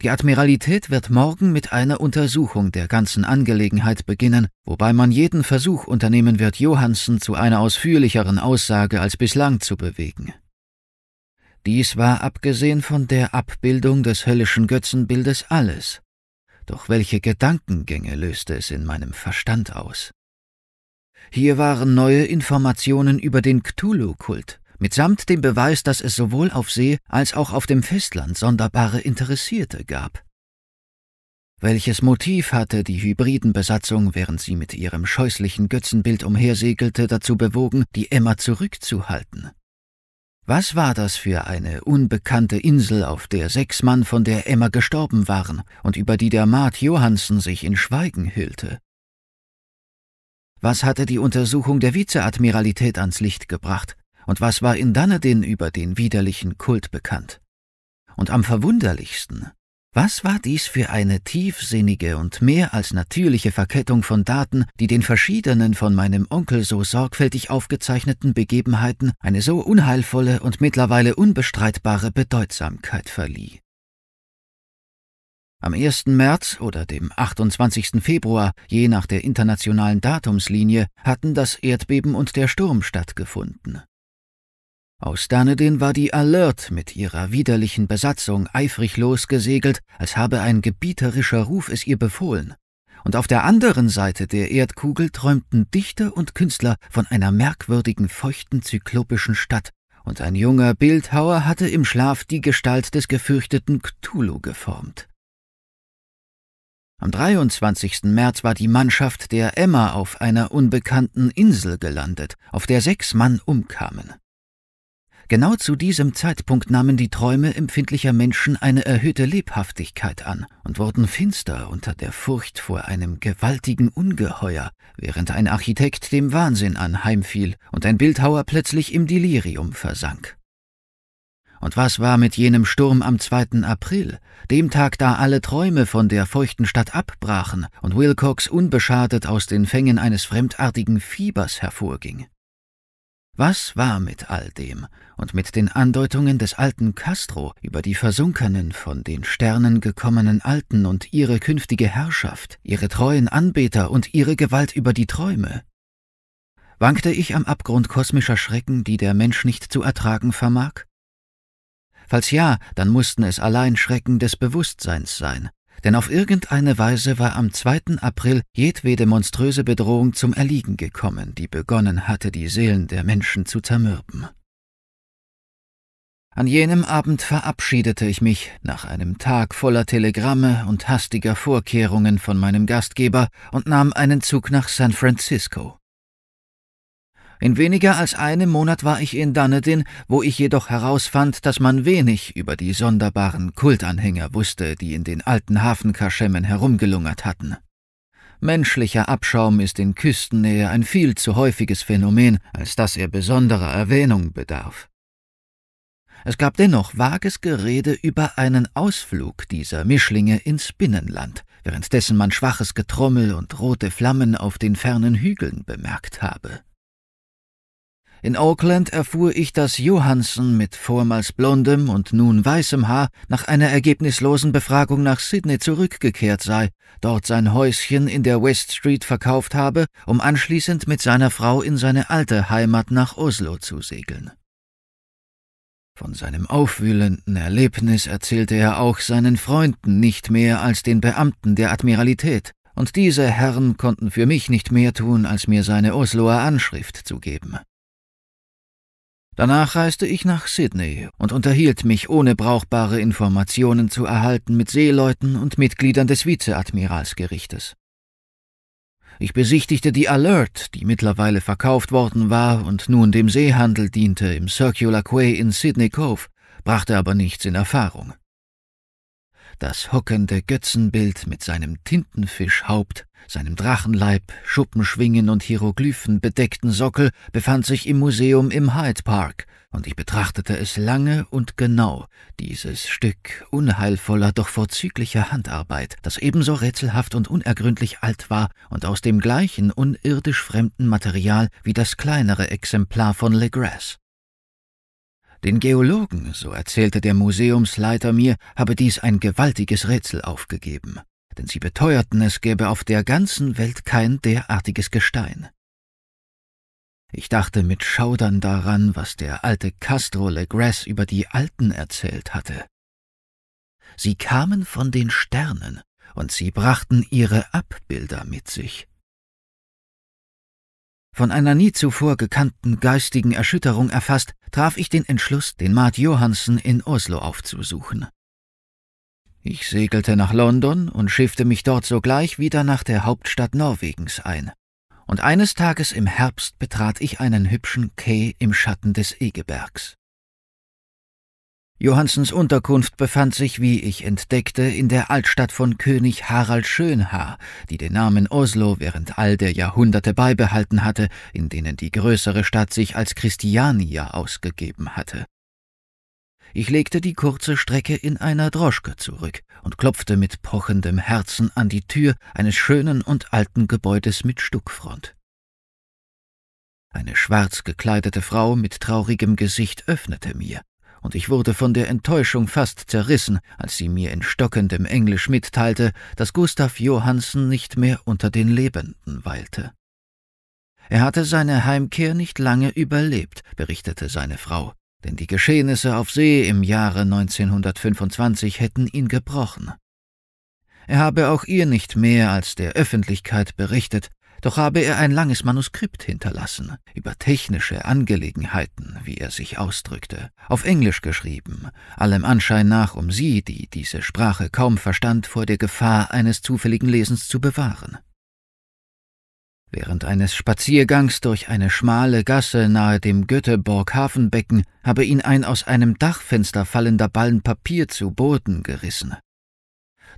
Speaker 1: Die Admiralität wird morgen mit einer Untersuchung der ganzen Angelegenheit beginnen, wobei man jeden Versuch unternehmen wird, Johansen zu einer ausführlicheren Aussage als bislang zu bewegen. Dies war abgesehen von der Abbildung des höllischen Götzenbildes alles. Doch welche Gedankengänge löste es in meinem Verstand aus? Hier waren neue Informationen über den Cthulhu-Kult, mitsamt dem Beweis, dass es sowohl auf See als auch auf dem Festland sonderbare Interessierte gab. Welches Motiv hatte die Hybridenbesatzung, während sie mit ihrem scheußlichen Götzenbild umhersegelte, dazu bewogen, die Emma zurückzuhalten? Was war das für eine unbekannte Insel, auf der sechs Mann von der Emma gestorben waren und über die der Mart Johansen sich in Schweigen hüllte? Was hatte die Untersuchung der Vizeadmiralität ans Licht gebracht? und was war in Dunedin über den widerlichen Kult bekannt? Und am verwunderlichsten, was war dies für eine tiefsinnige und mehr als natürliche Verkettung von Daten, die den verschiedenen von meinem Onkel so sorgfältig aufgezeichneten Begebenheiten eine so unheilvolle und mittlerweile unbestreitbare Bedeutsamkeit verlieh? Am 1. März oder dem 28. Februar, je nach der internationalen Datumslinie, hatten das Erdbeben und der Sturm stattgefunden. Aus Danedin war die Alert mit ihrer widerlichen Besatzung eifrig losgesegelt, als habe ein gebieterischer Ruf es ihr befohlen. Und auf der anderen Seite der Erdkugel träumten Dichter und Künstler von einer merkwürdigen, feuchten, zyklopischen Stadt, und ein junger Bildhauer hatte im Schlaf die Gestalt des gefürchteten Cthulhu geformt. Am 23. März war die Mannschaft der Emma auf einer unbekannten Insel gelandet, auf der sechs Mann umkamen. Genau zu diesem Zeitpunkt nahmen die Träume empfindlicher Menschen eine erhöhte Lebhaftigkeit an und wurden finster unter der Furcht vor einem gewaltigen Ungeheuer, während ein Architekt dem Wahnsinn anheimfiel und ein Bildhauer plötzlich im Delirium versank. Und was war mit jenem Sturm am 2. April, dem Tag, da alle Träume von der feuchten Stadt abbrachen und Wilcox unbeschadet aus den Fängen eines fremdartigen Fiebers hervorging? Was war mit all dem und mit den Andeutungen des alten Castro über die versunkenen, von den Sternen gekommenen Alten und ihre künftige Herrschaft, ihre treuen Anbeter und ihre Gewalt über die Träume, wankte ich am Abgrund kosmischer Schrecken, die der Mensch nicht zu ertragen vermag? Falls ja, dann mussten es allein Schrecken des Bewusstseins sein, denn auf irgendeine Weise war am 2. April jedwede monströse Bedrohung zum Erliegen gekommen, die begonnen hatte, die Seelen der Menschen zu zermürben. An jenem Abend verabschiedete ich mich, nach einem Tag voller Telegramme und hastiger Vorkehrungen von meinem Gastgeber, und nahm einen Zug nach San Francisco. In weniger als einem Monat war ich in Dunedin, wo ich jedoch herausfand, dass man wenig über die sonderbaren Kultanhänger wusste, die in den alten Hafenkaschemmen herumgelungert hatten. Menschlicher Abschaum ist in Küstennähe ein viel zu häufiges Phänomen, als dass er besonderer Erwähnung bedarf. Es gab dennoch vages Gerede über einen Ausflug dieser Mischlinge ins Binnenland, währenddessen man schwaches Getrommel und rote Flammen auf den fernen Hügeln bemerkt habe. In Auckland erfuhr ich, dass Johansen mit vormals blondem und nun weißem Haar nach einer ergebnislosen Befragung nach Sydney zurückgekehrt sei, dort sein Häuschen in der West Street verkauft habe, um anschließend mit seiner Frau in seine alte Heimat nach Oslo zu segeln. Von seinem aufwühlenden Erlebnis erzählte er auch seinen Freunden nicht mehr als den Beamten der Admiralität, und diese Herren konnten für mich nicht mehr tun, als mir seine Osloer Anschrift zu geben. Danach reiste ich nach Sydney und unterhielt mich, ohne brauchbare Informationen zu erhalten, mit Seeleuten und Mitgliedern des Vizeadmiralsgerichtes. Ich besichtigte die Alert, die mittlerweile verkauft worden war und nun dem Seehandel diente im Circular Quay in Sydney Cove, brachte aber nichts in Erfahrung. Das hockende Götzenbild mit seinem Tintenfischhaupt, seinem Drachenleib, Schuppenschwingen und Hieroglyphen bedeckten Sockel befand sich im Museum im Hyde Park, und ich betrachtete es lange und genau, dieses Stück unheilvoller, doch vorzüglicher Handarbeit, das ebenso rätselhaft und unergründlich alt war und aus dem gleichen unirdisch fremden Material wie das kleinere Exemplar von Legras. Den Geologen, so erzählte der Museumsleiter mir, habe dies ein gewaltiges Rätsel aufgegeben, denn sie beteuerten, es gäbe auf der ganzen Welt kein derartiges Gestein. Ich dachte mit Schaudern daran, was der alte Castro Legras über die Alten erzählt hatte. Sie kamen von den Sternen, und sie brachten ihre Abbilder mit sich. Von einer nie zuvor gekannten geistigen Erschütterung erfasst, traf ich den Entschluss, den Mart Johansen in Oslo aufzusuchen. Ich segelte nach London und schiffte mich dort sogleich wieder nach der Hauptstadt Norwegens ein und eines Tages im Herbst betrat ich einen hübschen Quai im Schatten des Egebergs. Johansens Unterkunft befand sich, wie ich entdeckte, in der Altstadt von König Harald Schönhaar, die den Namen Oslo während all der Jahrhunderte beibehalten hatte, in denen die größere Stadt sich als Christiania ausgegeben hatte. Ich legte die kurze Strecke in einer Droschke zurück und klopfte mit pochendem Herzen an die Tür eines schönen und alten Gebäudes mit Stuckfront. Eine schwarz gekleidete Frau mit traurigem Gesicht öffnete mir, und ich wurde von der Enttäuschung fast zerrissen, als sie mir in stockendem Englisch mitteilte, dass Gustav Johansen nicht mehr unter den Lebenden weilte. Er hatte seine Heimkehr nicht lange überlebt, berichtete seine Frau, denn die Geschehnisse auf See im Jahre 1925 hätten ihn gebrochen. Er habe auch ihr nicht mehr als der Öffentlichkeit berichtet, doch habe er ein langes Manuskript hinterlassen über technische Angelegenheiten, wie er sich ausdrückte, auf Englisch geschrieben, allem Anschein nach, um sie, die diese Sprache kaum verstand, vor der Gefahr eines zufälligen Lesens zu bewahren. Während eines Spaziergangs durch eine schmale Gasse nahe dem Göteborg-Hafenbecken habe ihn ein aus einem Dachfenster fallender Ballen Papier zu Boden gerissen.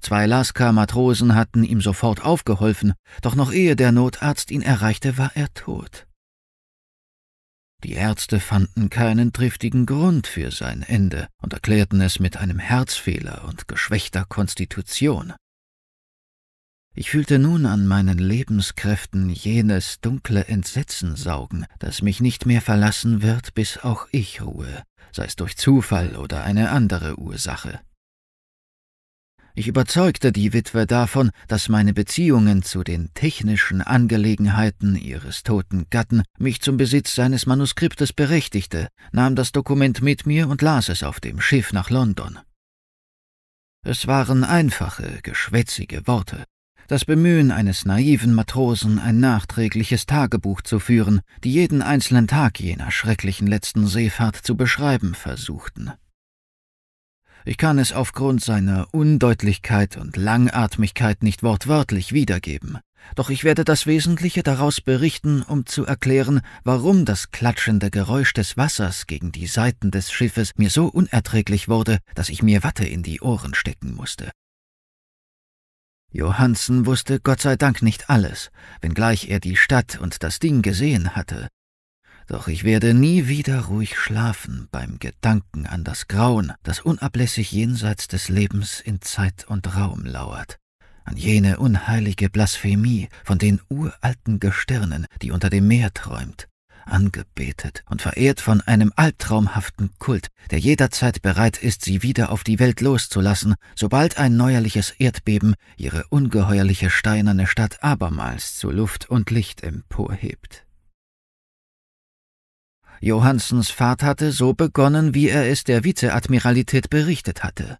Speaker 1: Zwei Lasker-Matrosen hatten ihm sofort aufgeholfen, doch noch ehe der Notarzt ihn erreichte, war er tot. Die Ärzte fanden keinen triftigen Grund für sein Ende und erklärten es mit einem Herzfehler und geschwächter Konstitution. Ich fühlte nun an meinen Lebenskräften jenes dunkle Entsetzen saugen, das mich nicht mehr verlassen wird, bis auch ich ruhe, sei es durch Zufall oder eine andere Ursache. Ich überzeugte die Witwe davon, dass meine Beziehungen zu den technischen Angelegenheiten ihres toten Gatten mich zum Besitz seines Manuskriptes berechtigte, nahm das Dokument mit mir und las es auf dem Schiff nach London. Es waren einfache, geschwätzige Worte, das Bemühen eines naiven Matrosen, ein nachträgliches Tagebuch zu führen, die jeden einzelnen Tag jener schrecklichen letzten Seefahrt zu beschreiben versuchten. Ich kann es aufgrund seiner Undeutlichkeit und Langatmigkeit nicht wortwörtlich wiedergeben, doch ich werde das Wesentliche daraus berichten, um zu erklären, warum das klatschende Geräusch des Wassers gegen die Seiten des Schiffes mir so unerträglich wurde, dass ich mir Watte in die Ohren stecken musste Johansen wusste Gott sei Dank nicht alles, wenngleich er die Stadt und das Ding gesehen hatte. Doch ich werde nie wieder ruhig schlafen beim Gedanken an das Grauen, das unablässig jenseits des Lebens in Zeit und Raum lauert, an jene unheilige Blasphemie von den uralten Gestirnen, die unter dem Meer träumt, angebetet und verehrt von einem albtraumhaften Kult, der jederzeit bereit ist, sie wieder auf die Welt loszulassen, sobald ein neuerliches Erdbeben ihre ungeheuerliche steinerne Stadt abermals zu Luft und Licht emporhebt. Johansens Fahrt hatte so begonnen, wie er es der Vizeadmiralität berichtet hatte.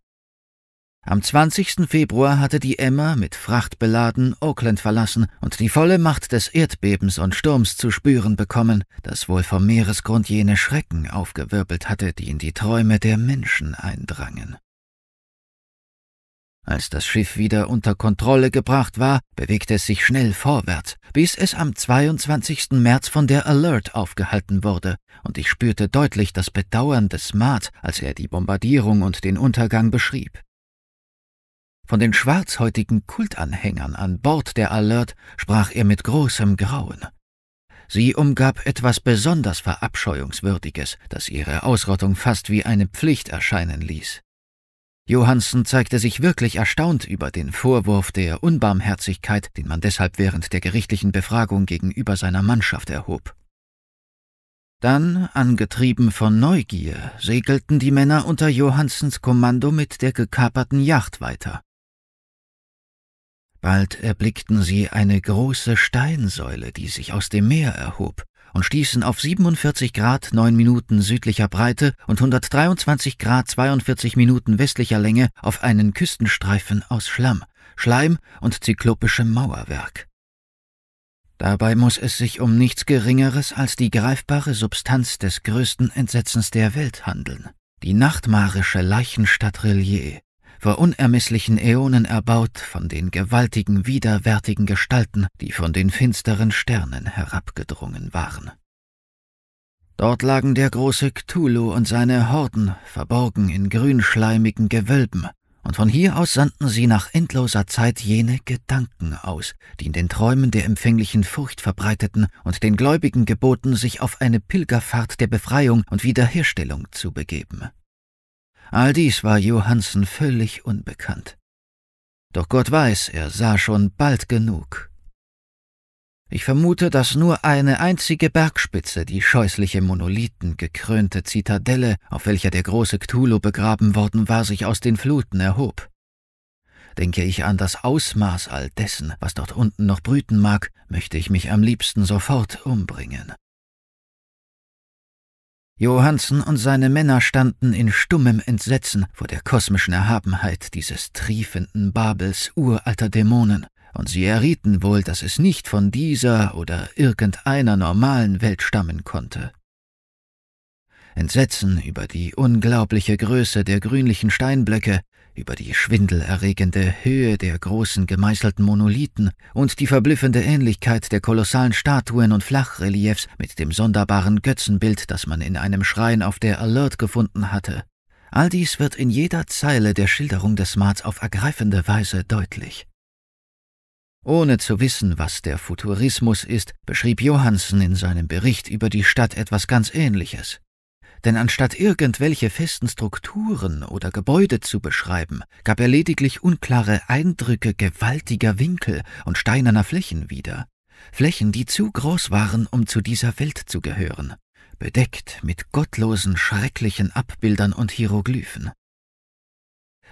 Speaker 1: Am 20. Februar hatte die Emma mit Fracht beladen Oakland verlassen und die volle Macht des Erdbebens und Sturms zu spüren bekommen, das wohl vom Meeresgrund jene Schrecken aufgewirbelt hatte, die in die Träume der Menschen eindrangen. Als das Schiff wieder unter Kontrolle gebracht war, bewegte es sich schnell vorwärts, bis es am 22. März von der Alert aufgehalten wurde, und ich spürte deutlich das Bedauern des Maat, als er die Bombardierung und den Untergang beschrieb. Von den schwarzhäutigen Kultanhängern an Bord der Alert sprach er mit großem Grauen. Sie umgab etwas besonders Verabscheuungswürdiges, das ihre Ausrottung fast wie eine Pflicht erscheinen ließ. Johansen zeigte sich wirklich erstaunt über den Vorwurf der Unbarmherzigkeit, den man deshalb während der gerichtlichen Befragung gegenüber seiner Mannschaft erhob. Dann, angetrieben von Neugier, segelten die Männer unter Johansens Kommando mit der gekaperten Yacht weiter. Bald erblickten sie eine große Steinsäule, die sich aus dem Meer erhob, und stießen auf 47 Grad 9 Minuten südlicher Breite und 123 Grad 42 Minuten westlicher Länge auf einen Küstenstreifen aus Schlamm, Schleim und zyklopischem Mauerwerk. Dabei muss es sich um nichts Geringeres als die greifbare Substanz des größten Entsetzens der Welt handeln, die nachtmarische Leichenstadt Relier, vor unermesslichen Äonen erbaut von den gewaltigen, widerwärtigen Gestalten, die von den finsteren Sternen herabgedrungen waren. Dort lagen der große Cthulhu und seine Horden, verborgen in grünschleimigen Gewölben, und von hier aus sandten sie nach endloser Zeit jene Gedanken aus, die in den Träumen der empfänglichen Furcht verbreiteten und den Gläubigen geboten, sich auf eine Pilgerfahrt der Befreiung und Wiederherstellung zu begeben. All dies war Johansen völlig unbekannt. Doch Gott weiß, er sah schon bald genug. Ich vermute, dass nur eine einzige Bergspitze die scheußliche Monolithen gekrönte Zitadelle, auf welcher der große Cthulhu begraben worden war, sich aus den Fluten erhob. Denke ich an das Ausmaß all dessen, was dort unten noch brüten mag, möchte ich mich am liebsten sofort umbringen. Johansen und seine Männer standen in stummem Entsetzen vor der kosmischen Erhabenheit dieses triefenden Babels uralter Dämonen, und sie errieten wohl, dass es nicht von dieser oder irgendeiner normalen Welt stammen konnte. Entsetzen über die unglaubliche Größe der grünlichen Steinblöcke, über die schwindelerregende Höhe der großen gemeißelten Monolithen und die verblüffende Ähnlichkeit der kolossalen Statuen und Flachreliefs mit dem sonderbaren Götzenbild, das man in einem Schrein auf der Alert gefunden hatte. All dies wird in jeder Zeile der Schilderung des Mars auf ergreifende Weise deutlich. Ohne zu wissen, was der Futurismus ist, beschrieb Johansen in seinem Bericht über die Stadt etwas ganz Ähnliches denn anstatt irgendwelche festen Strukturen oder Gebäude zu beschreiben, gab er lediglich unklare Eindrücke gewaltiger Winkel und steinerner Flächen wieder, Flächen, die zu groß waren, um zu dieser Welt zu gehören, bedeckt mit gottlosen, schrecklichen Abbildern und Hieroglyphen.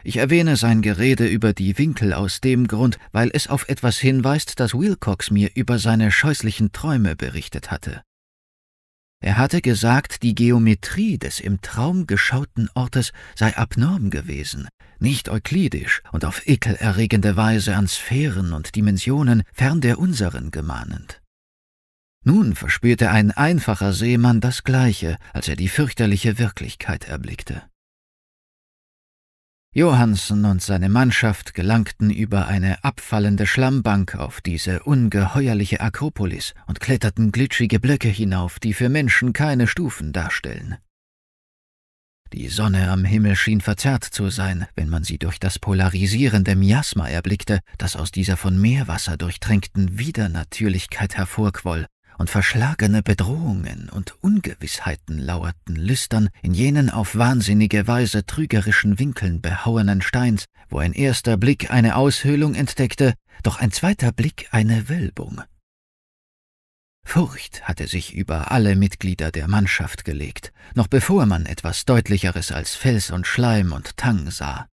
Speaker 1: Ich erwähne sein Gerede über die Winkel aus dem Grund, weil es auf etwas hinweist, das Wilcox mir über seine scheußlichen Träume berichtet hatte. Er hatte gesagt, die Geometrie des im Traum geschauten Ortes sei abnorm gewesen, nicht euklidisch und auf ekelerregende Weise an Sphären und Dimensionen fern der unseren gemahnend. Nun verspürte ein einfacher Seemann das Gleiche, als er die fürchterliche Wirklichkeit erblickte. Johansen und seine Mannschaft gelangten über eine abfallende Schlammbank auf diese ungeheuerliche Akropolis und kletterten glitschige Blöcke hinauf, die für Menschen keine Stufen darstellen. Die Sonne am Himmel schien verzerrt zu sein, wenn man sie durch das polarisierende Miasma erblickte, das aus dieser von Meerwasser durchtränkten Widernatürlichkeit hervorquoll und verschlagene Bedrohungen und Ungewissheiten lauerten lüstern in jenen auf wahnsinnige Weise trügerischen Winkeln behauenen Steins, wo ein erster Blick eine Aushöhlung entdeckte, doch ein zweiter Blick eine Wölbung. Furcht hatte sich über alle Mitglieder der Mannschaft gelegt, noch bevor man etwas Deutlicheres als Fels und Schleim und Tang sah.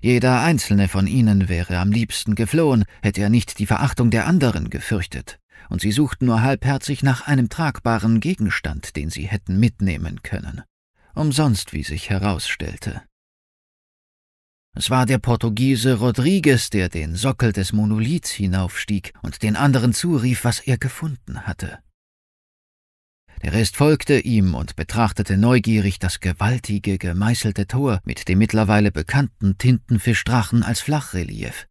Speaker 1: Jeder einzelne von ihnen wäre am liebsten geflohen, hätte er nicht die Verachtung der anderen gefürchtet und sie suchten nur halbherzig nach einem tragbaren Gegenstand, den sie hätten mitnehmen können. Umsonst, wie sich herausstellte. Es war der Portugiese Rodrigues, der den Sockel des Monoliths hinaufstieg und den anderen zurief, was er gefunden hatte. Der Rest folgte ihm und betrachtete neugierig das gewaltige, gemeißelte Tor mit dem mittlerweile bekannten Tintenfischdrachen als Flachrelief.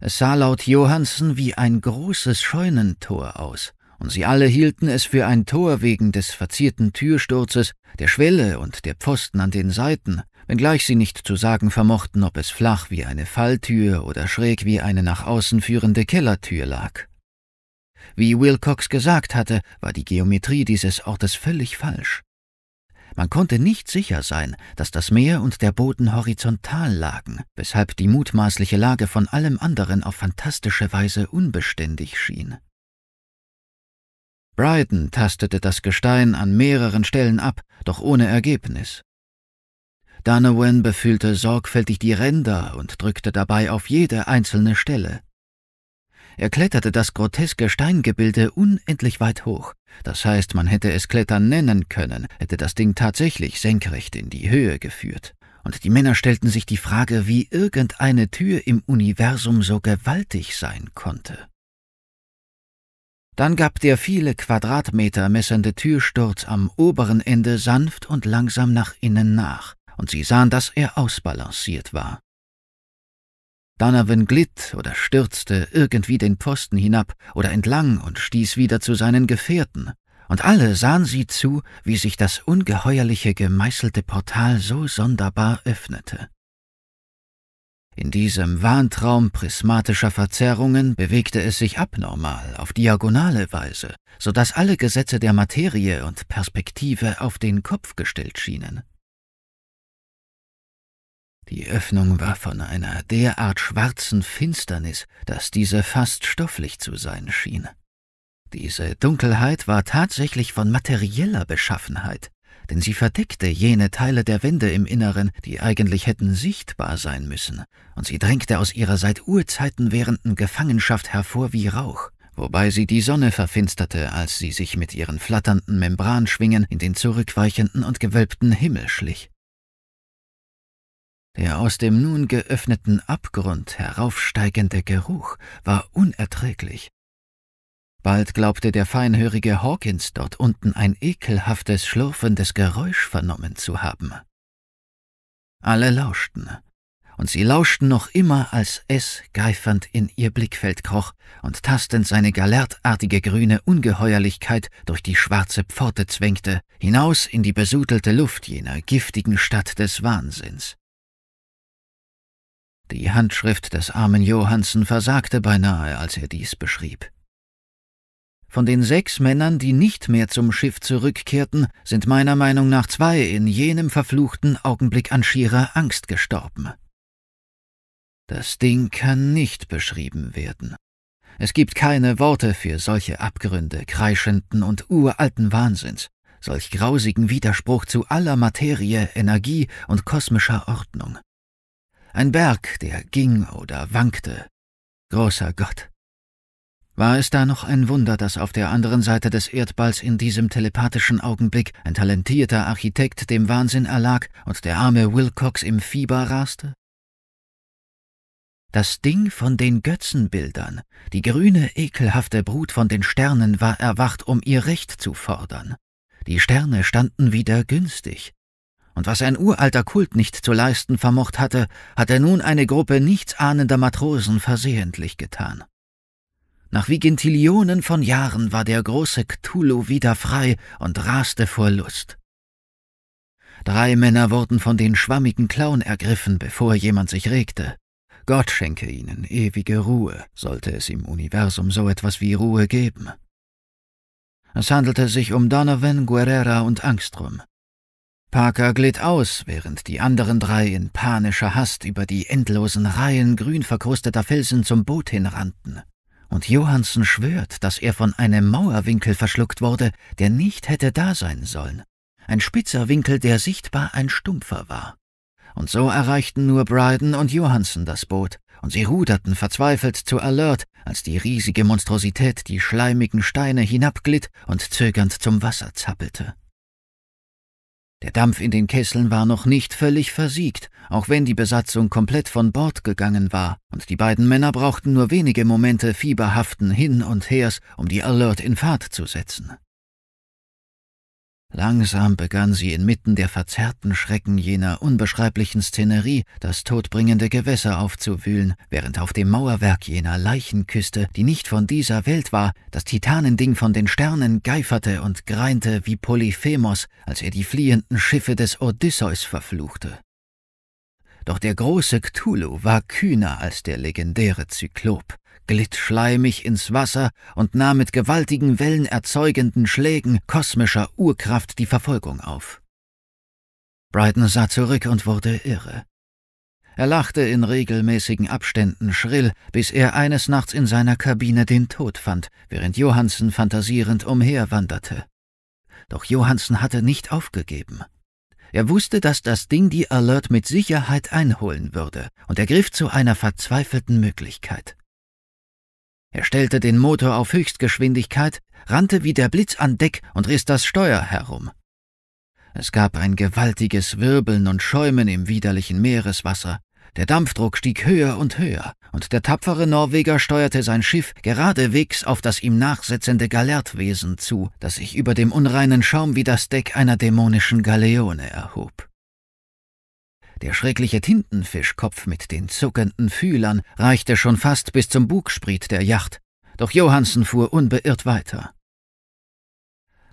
Speaker 1: Es sah laut Johansen wie ein großes Scheunentor aus, und sie alle hielten es für ein Tor wegen des verzierten Türsturzes, der Schwelle und der Pfosten an den Seiten, wenngleich sie nicht zu sagen vermochten, ob es flach wie eine Falltür oder schräg wie eine nach außen führende Kellertür lag. Wie Wilcox gesagt hatte, war die Geometrie dieses Ortes völlig falsch. Man konnte nicht sicher sein, dass das Meer und der Boden horizontal lagen, weshalb die mutmaßliche Lage von allem anderen auf fantastische Weise unbeständig schien. Bryden tastete das Gestein an mehreren Stellen ab, doch ohne Ergebnis. Donovan befühlte sorgfältig die Ränder und drückte dabei auf jede einzelne Stelle. Er kletterte das groteske Steingebilde unendlich weit hoch. Das heißt, man hätte es Klettern nennen können, hätte das Ding tatsächlich senkrecht in die Höhe geführt. Und die Männer stellten sich die Frage, wie irgendeine Tür im Universum so gewaltig sein konnte. Dann gab der viele Quadratmeter messende Türsturz am oberen Ende sanft und langsam nach innen nach, und sie sahen, dass er ausbalanciert war. Donovan glitt oder stürzte irgendwie den Posten hinab oder entlang und stieß wieder zu seinen Gefährten, und alle sahen sie zu, wie sich das ungeheuerliche gemeißelte Portal so sonderbar öffnete. In diesem Wahntraum prismatischer Verzerrungen bewegte es sich abnormal auf diagonale Weise, so dass alle Gesetze der Materie und Perspektive auf den Kopf gestellt schienen. Die Öffnung war von einer derart schwarzen Finsternis, dass diese fast stofflich zu sein schien. Diese Dunkelheit war tatsächlich von materieller Beschaffenheit, denn sie verdeckte jene Teile der Wände im Inneren, die eigentlich hätten sichtbar sein müssen, und sie drängte aus ihrer seit Urzeiten währenden Gefangenschaft hervor wie Rauch, wobei sie die Sonne verfinsterte, als sie sich mit ihren flatternden Membranschwingen in den zurückweichenden und gewölbten Himmel schlich. Der aus dem nun geöffneten Abgrund heraufsteigende Geruch war unerträglich. Bald glaubte der feinhörige Hawkins dort unten ein ekelhaftes, schlurfendes Geräusch vernommen zu haben. Alle lauschten, und sie lauschten noch immer, als es geifernd in ihr Blickfeld kroch und tastend seine galertartige grüne Ungeheuerlichkeit durch die schwarze Pforte zwängte, hinaus in die besudelte Luft jener giftigen Stadt des Wahnsinns. Die Handschrift des armen Johansen versagte beinahe, als er dies beschrieb. Von den sechs Männern, die nicht mehr zum Schiff zurückkehrten, sind meiner Meinung nach zwei in jenem verfluchten Augenblick an schierer Angst gestorben. Das Ding kann nicht beschrieben werden. Es gibt keine Worte für solche Abgründe kreischenden und uralten Wahnsinns, solch grausigen Widerspruch zu aller Materie, Energie und kosmischer Ordnung. Ein Berg, der ging oder wankte. Großer Gott. War es da noch ein Wunder, dass auf der anderen Seite des Erdballs in diesem telepathischen Augenblick ein talentierter Architekt dem Wahnsinn erlag und der arme Wilcox im Fieber raste? Das Ding von den Götzenbildern, die grüne, ekelhafte Brut von den Sternen war erwacht, um ihr Recht zu fordern. Die Sterne standen wieder günstig und was ein uralter Kult nicht zu leisten vermocht hatte, hat er nun eine Gruppe nichtsahnender Matrosen versehentlich getan. Nach Vigintillionen von Jahren war der große Cthulhu wieder frei und raste vor Lust. Drei Männer wurden von den schwammigen Klauen ergriffen, bevor jemand sich regte. Gott schenke ihnen ewige Ruhe, sollte es im Universum so etwas wie Ruhe geben. Es handelte sich um Donovan, Guerrera und Angstrom, Parker glitt aus, während die anderen drei in panischer Hast über die endlosen Reihen grün verkrusteter Felsen zum Boot hinrannten. Und Johansen schwört, dass er von einem Mauerwinkel verschluckt wurde, der nicht hätte da sein sollen. Ein spitzer Winkel, der sichtbar ein stumpfer war. Und so erreichten nur Bryden und Johansen das Boot, und sie ruderten verzweifelt zu Alert, als die riesige Monstrosität die schleimigen Steine hinabglitt und zögernd zum Wasser zappelte. Der Dampf in den Kesseln war noch nicht völlig versiegt, auch wenn die Besatzung komplett von Bord gegangen war, und die beiden Männer brauchten nur wenige Momente fieberhaften Hin und Hers, um die Alert in Fahrt zu setzen. Langsam begann sie inmitten der verzerrten Schrecken jener unbeschreiblichen Szenerie das todbringende Gewässer aufzuwühlen, während auf dem Mauerwerk jener Leichenküste, die nicht von dieser Welt war, das Titanending von den Sternen geiferte und greinte wie Polyphemos, als er die fliehenden Schiffe des Odysseus verfluchte. Doch der große Cthulhu war kühner als der legendäre Zyklop glitt schleimig ins Wasser und nahm mit gewaltigen Wellen erzeugenden Schlägen kosmischer Urkraft die Verfolgung auf. Brighton sah zurück und wurde irre. Er lachte in regelmäßigen Abständen schrill, bis er eines Nachts in seiner Kabine den Tod fand, während Johansen fantasierend umherwanderte. Doch Johansen hatte nicht aufgegeben. Er wusste, dass das Ding die Alert mit Sicherheit einholen würde und ergriff zu einer verzweifelten Möglichkeit. Er stellte den Motor auf Höchstgeschwindigkeit, rannte wie der Blitz an Deck und riss das Steuer herum. Es gab ein gewaltiges Wirbeln und Schäumen im widerlichen Meereswasser. Der Dampfdruck stieg höher und höher, und der tapfere Norweger steuerte sein Schiff geradewegs auf das ihm nachsetzende Galertwesen zu, das sich über dem unreinen Schaum wie das Deck einer dämonischen Galeone erhob. Der schreckliche Tintenfischkopf mit den zuckenden Fühlern reichte schon fast bis zum Bugspriet der Yacht, doch Johansen fuhr unbeirrt weiter.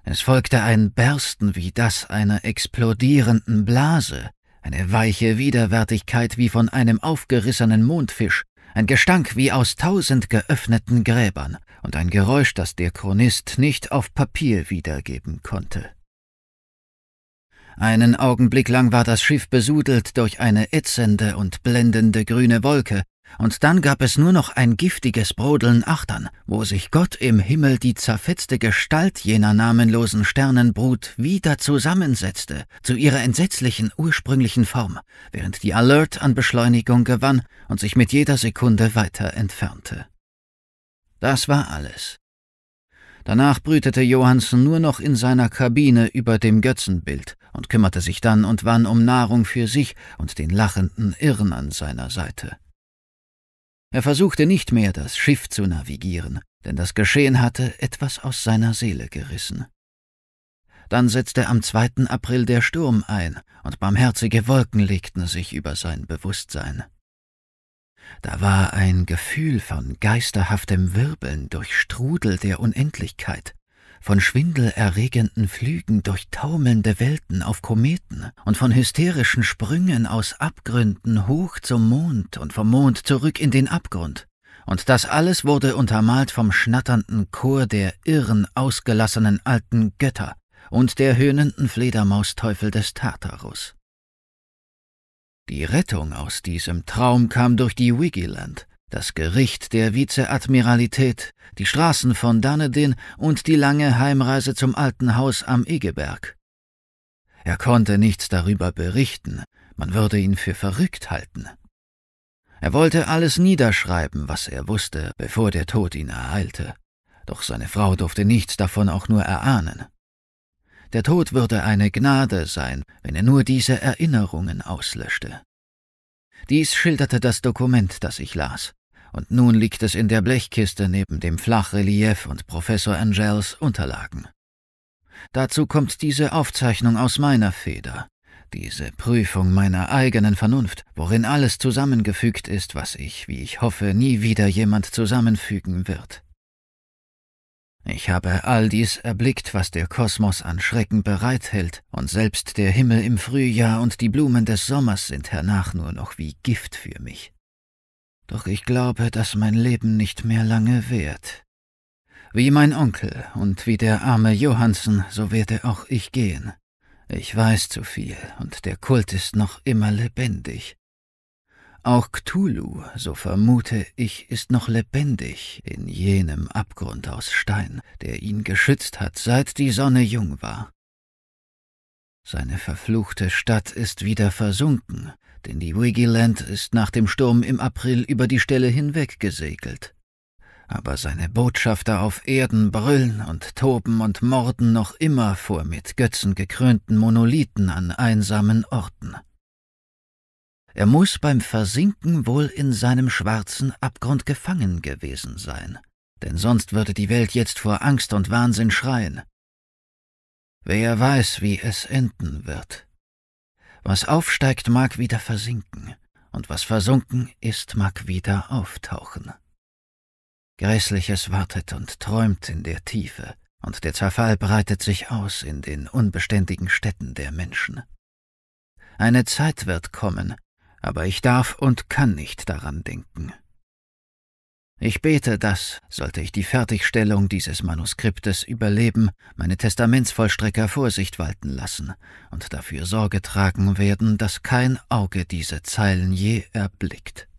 Speaker 1: Es folgte ein Bersten wie das einer explodierenden Blase, eine weiche Widerwärtigkeit wie von einem aufgerissenen Mondfisch, ein Gestank wie aus tausend geöffneten Gräbern und ein Geräusch, das der Chronist nicht auf Papier wiedergeben konnte. Einen Augenblick lang war das Schiff besudelt durch eine ätzende und blendende grüne Wolke, und dann gab es nur noch ein giftiges Brodeln achtern, wo sich Gott im Himmel die zerfetzte Gestalt jener namenlosen Sternenbrut wieder zusammensetzte, zu ihrer entsetzlichen ursprünglichen Form, während die Alert an Beschleunigung gewann und sich mit jeder Sekunde weiter entfernte. Das war alles. Danach brütete Johansen nur noch in seiner Kabine über dem Götzenbild, und kümmerte sich dann und wann um Nahrung für sich und den lachenden Irren an seiner Seite. Er versuchte nicht mehr, das Schiff zu navigieren, denn das Geschehen hatte etwas aus seiner Seele gerissen. Dann setzte am 2. April der Sturm ein und barmherzige Wolken legten sich über sein Bewusstsein. Da war ein Gefühl von geisterhaftem Wirbeln durch Strudel der Unendlichkeit, von schwindelerregenden Flügen durch taumelnde Welten auf Kometen und von hysterischen Sprüngen aus Abgründen hoch zum Mond und vom Mond zurück in den Abgrund. Und das alles wurde untermalt vom schnatternden Chor der irren, ausgelassenen alten Götter und der höhnenden Fledermausteufel des Tartarus. Die Rettung aus diesem Traum kam durch die Wigiland, das Gericht der Vizeadmiralität, die Straßen von Dunedin und die lange Heimreise zum alten Haus am Egeberg. Er konnte nichts darüber berichten, man würde ihn für verrückt halten. Er wollte alles niederschreiben, was er wusste, bevor der Tod ihn ereilte, doch seine Frau durfte nichts davon auch nur erahnen. Der Tod würde eine Gnade sein, wenn er nur diese Erinnerungen auslöschte. Dies schilderte das Dokument, das ich las und nun liegt es in der Blechkiste neben dem Flachrelief und Professor Angels Unterlagen. Dazu kommt diese Aufzeichnung aus meiner Feder, diese Prüfung meiner eigenen Vernunft, worin alles zusammengefügt ist, was ich, wie ich hoffe, nie wieder jemand zusammenfügen wird. Ich habe all dies erblickt, was der Kosmos an Schrecken bereithält, und selbst der Himmel im Frühjahr und die Blumen des Sommers sind hernach nur noch wie Gift für mich. Doch ich glaube, dass mein Leben nicht mehr lange währt. Wie mein Onkel und wie der arme Johansen, so werde auch ich gehen. Ich weiß zu viel, und der Kult ist noch immer lebendig. Auch Cthulhu, so vermute ich, ist noch lebendig in jenem Abgrund aus Stein, der ihn geschützt hat, seit die Sonne jung war. Seine verfluchte Stadt ist wieder versunken, denn die Wigiland ist nach dem Sturm im April über die Stelle hinweg gesegelt. Aber seine Botschafter auf Erden brüllen und toben und morden noch immer vor mit Götzen gekrönten Monolithen an einsamen Orten. Er muß beim Versinken wohl in seinem schwarzen Abgrund gefangen gewesen sein, denn sonst würde die Welt jetzt vor Angst und Wahnsinn schreien. Wer weiß, wie es enden wird. Was aufsteigt, mag wieder versinken, und was versunken ist, mag wieder auftauchen. Gräßliches wartet und träumt in der Tiefe, und der Zerfall breitet sich aus in den unbeständigen Städten der Menschen. Eine Zeit wird kommen, aber ich darf und kann nicht daran denken. Ich bete, dass, sollte ich die Fertigstellung dieses Manuskriptes überleben, meine Testamentsvollstrecker Vorsicht walten lassen und dafür Sorge tragen werden, dass kein Auge diese Zeilen je erblickt.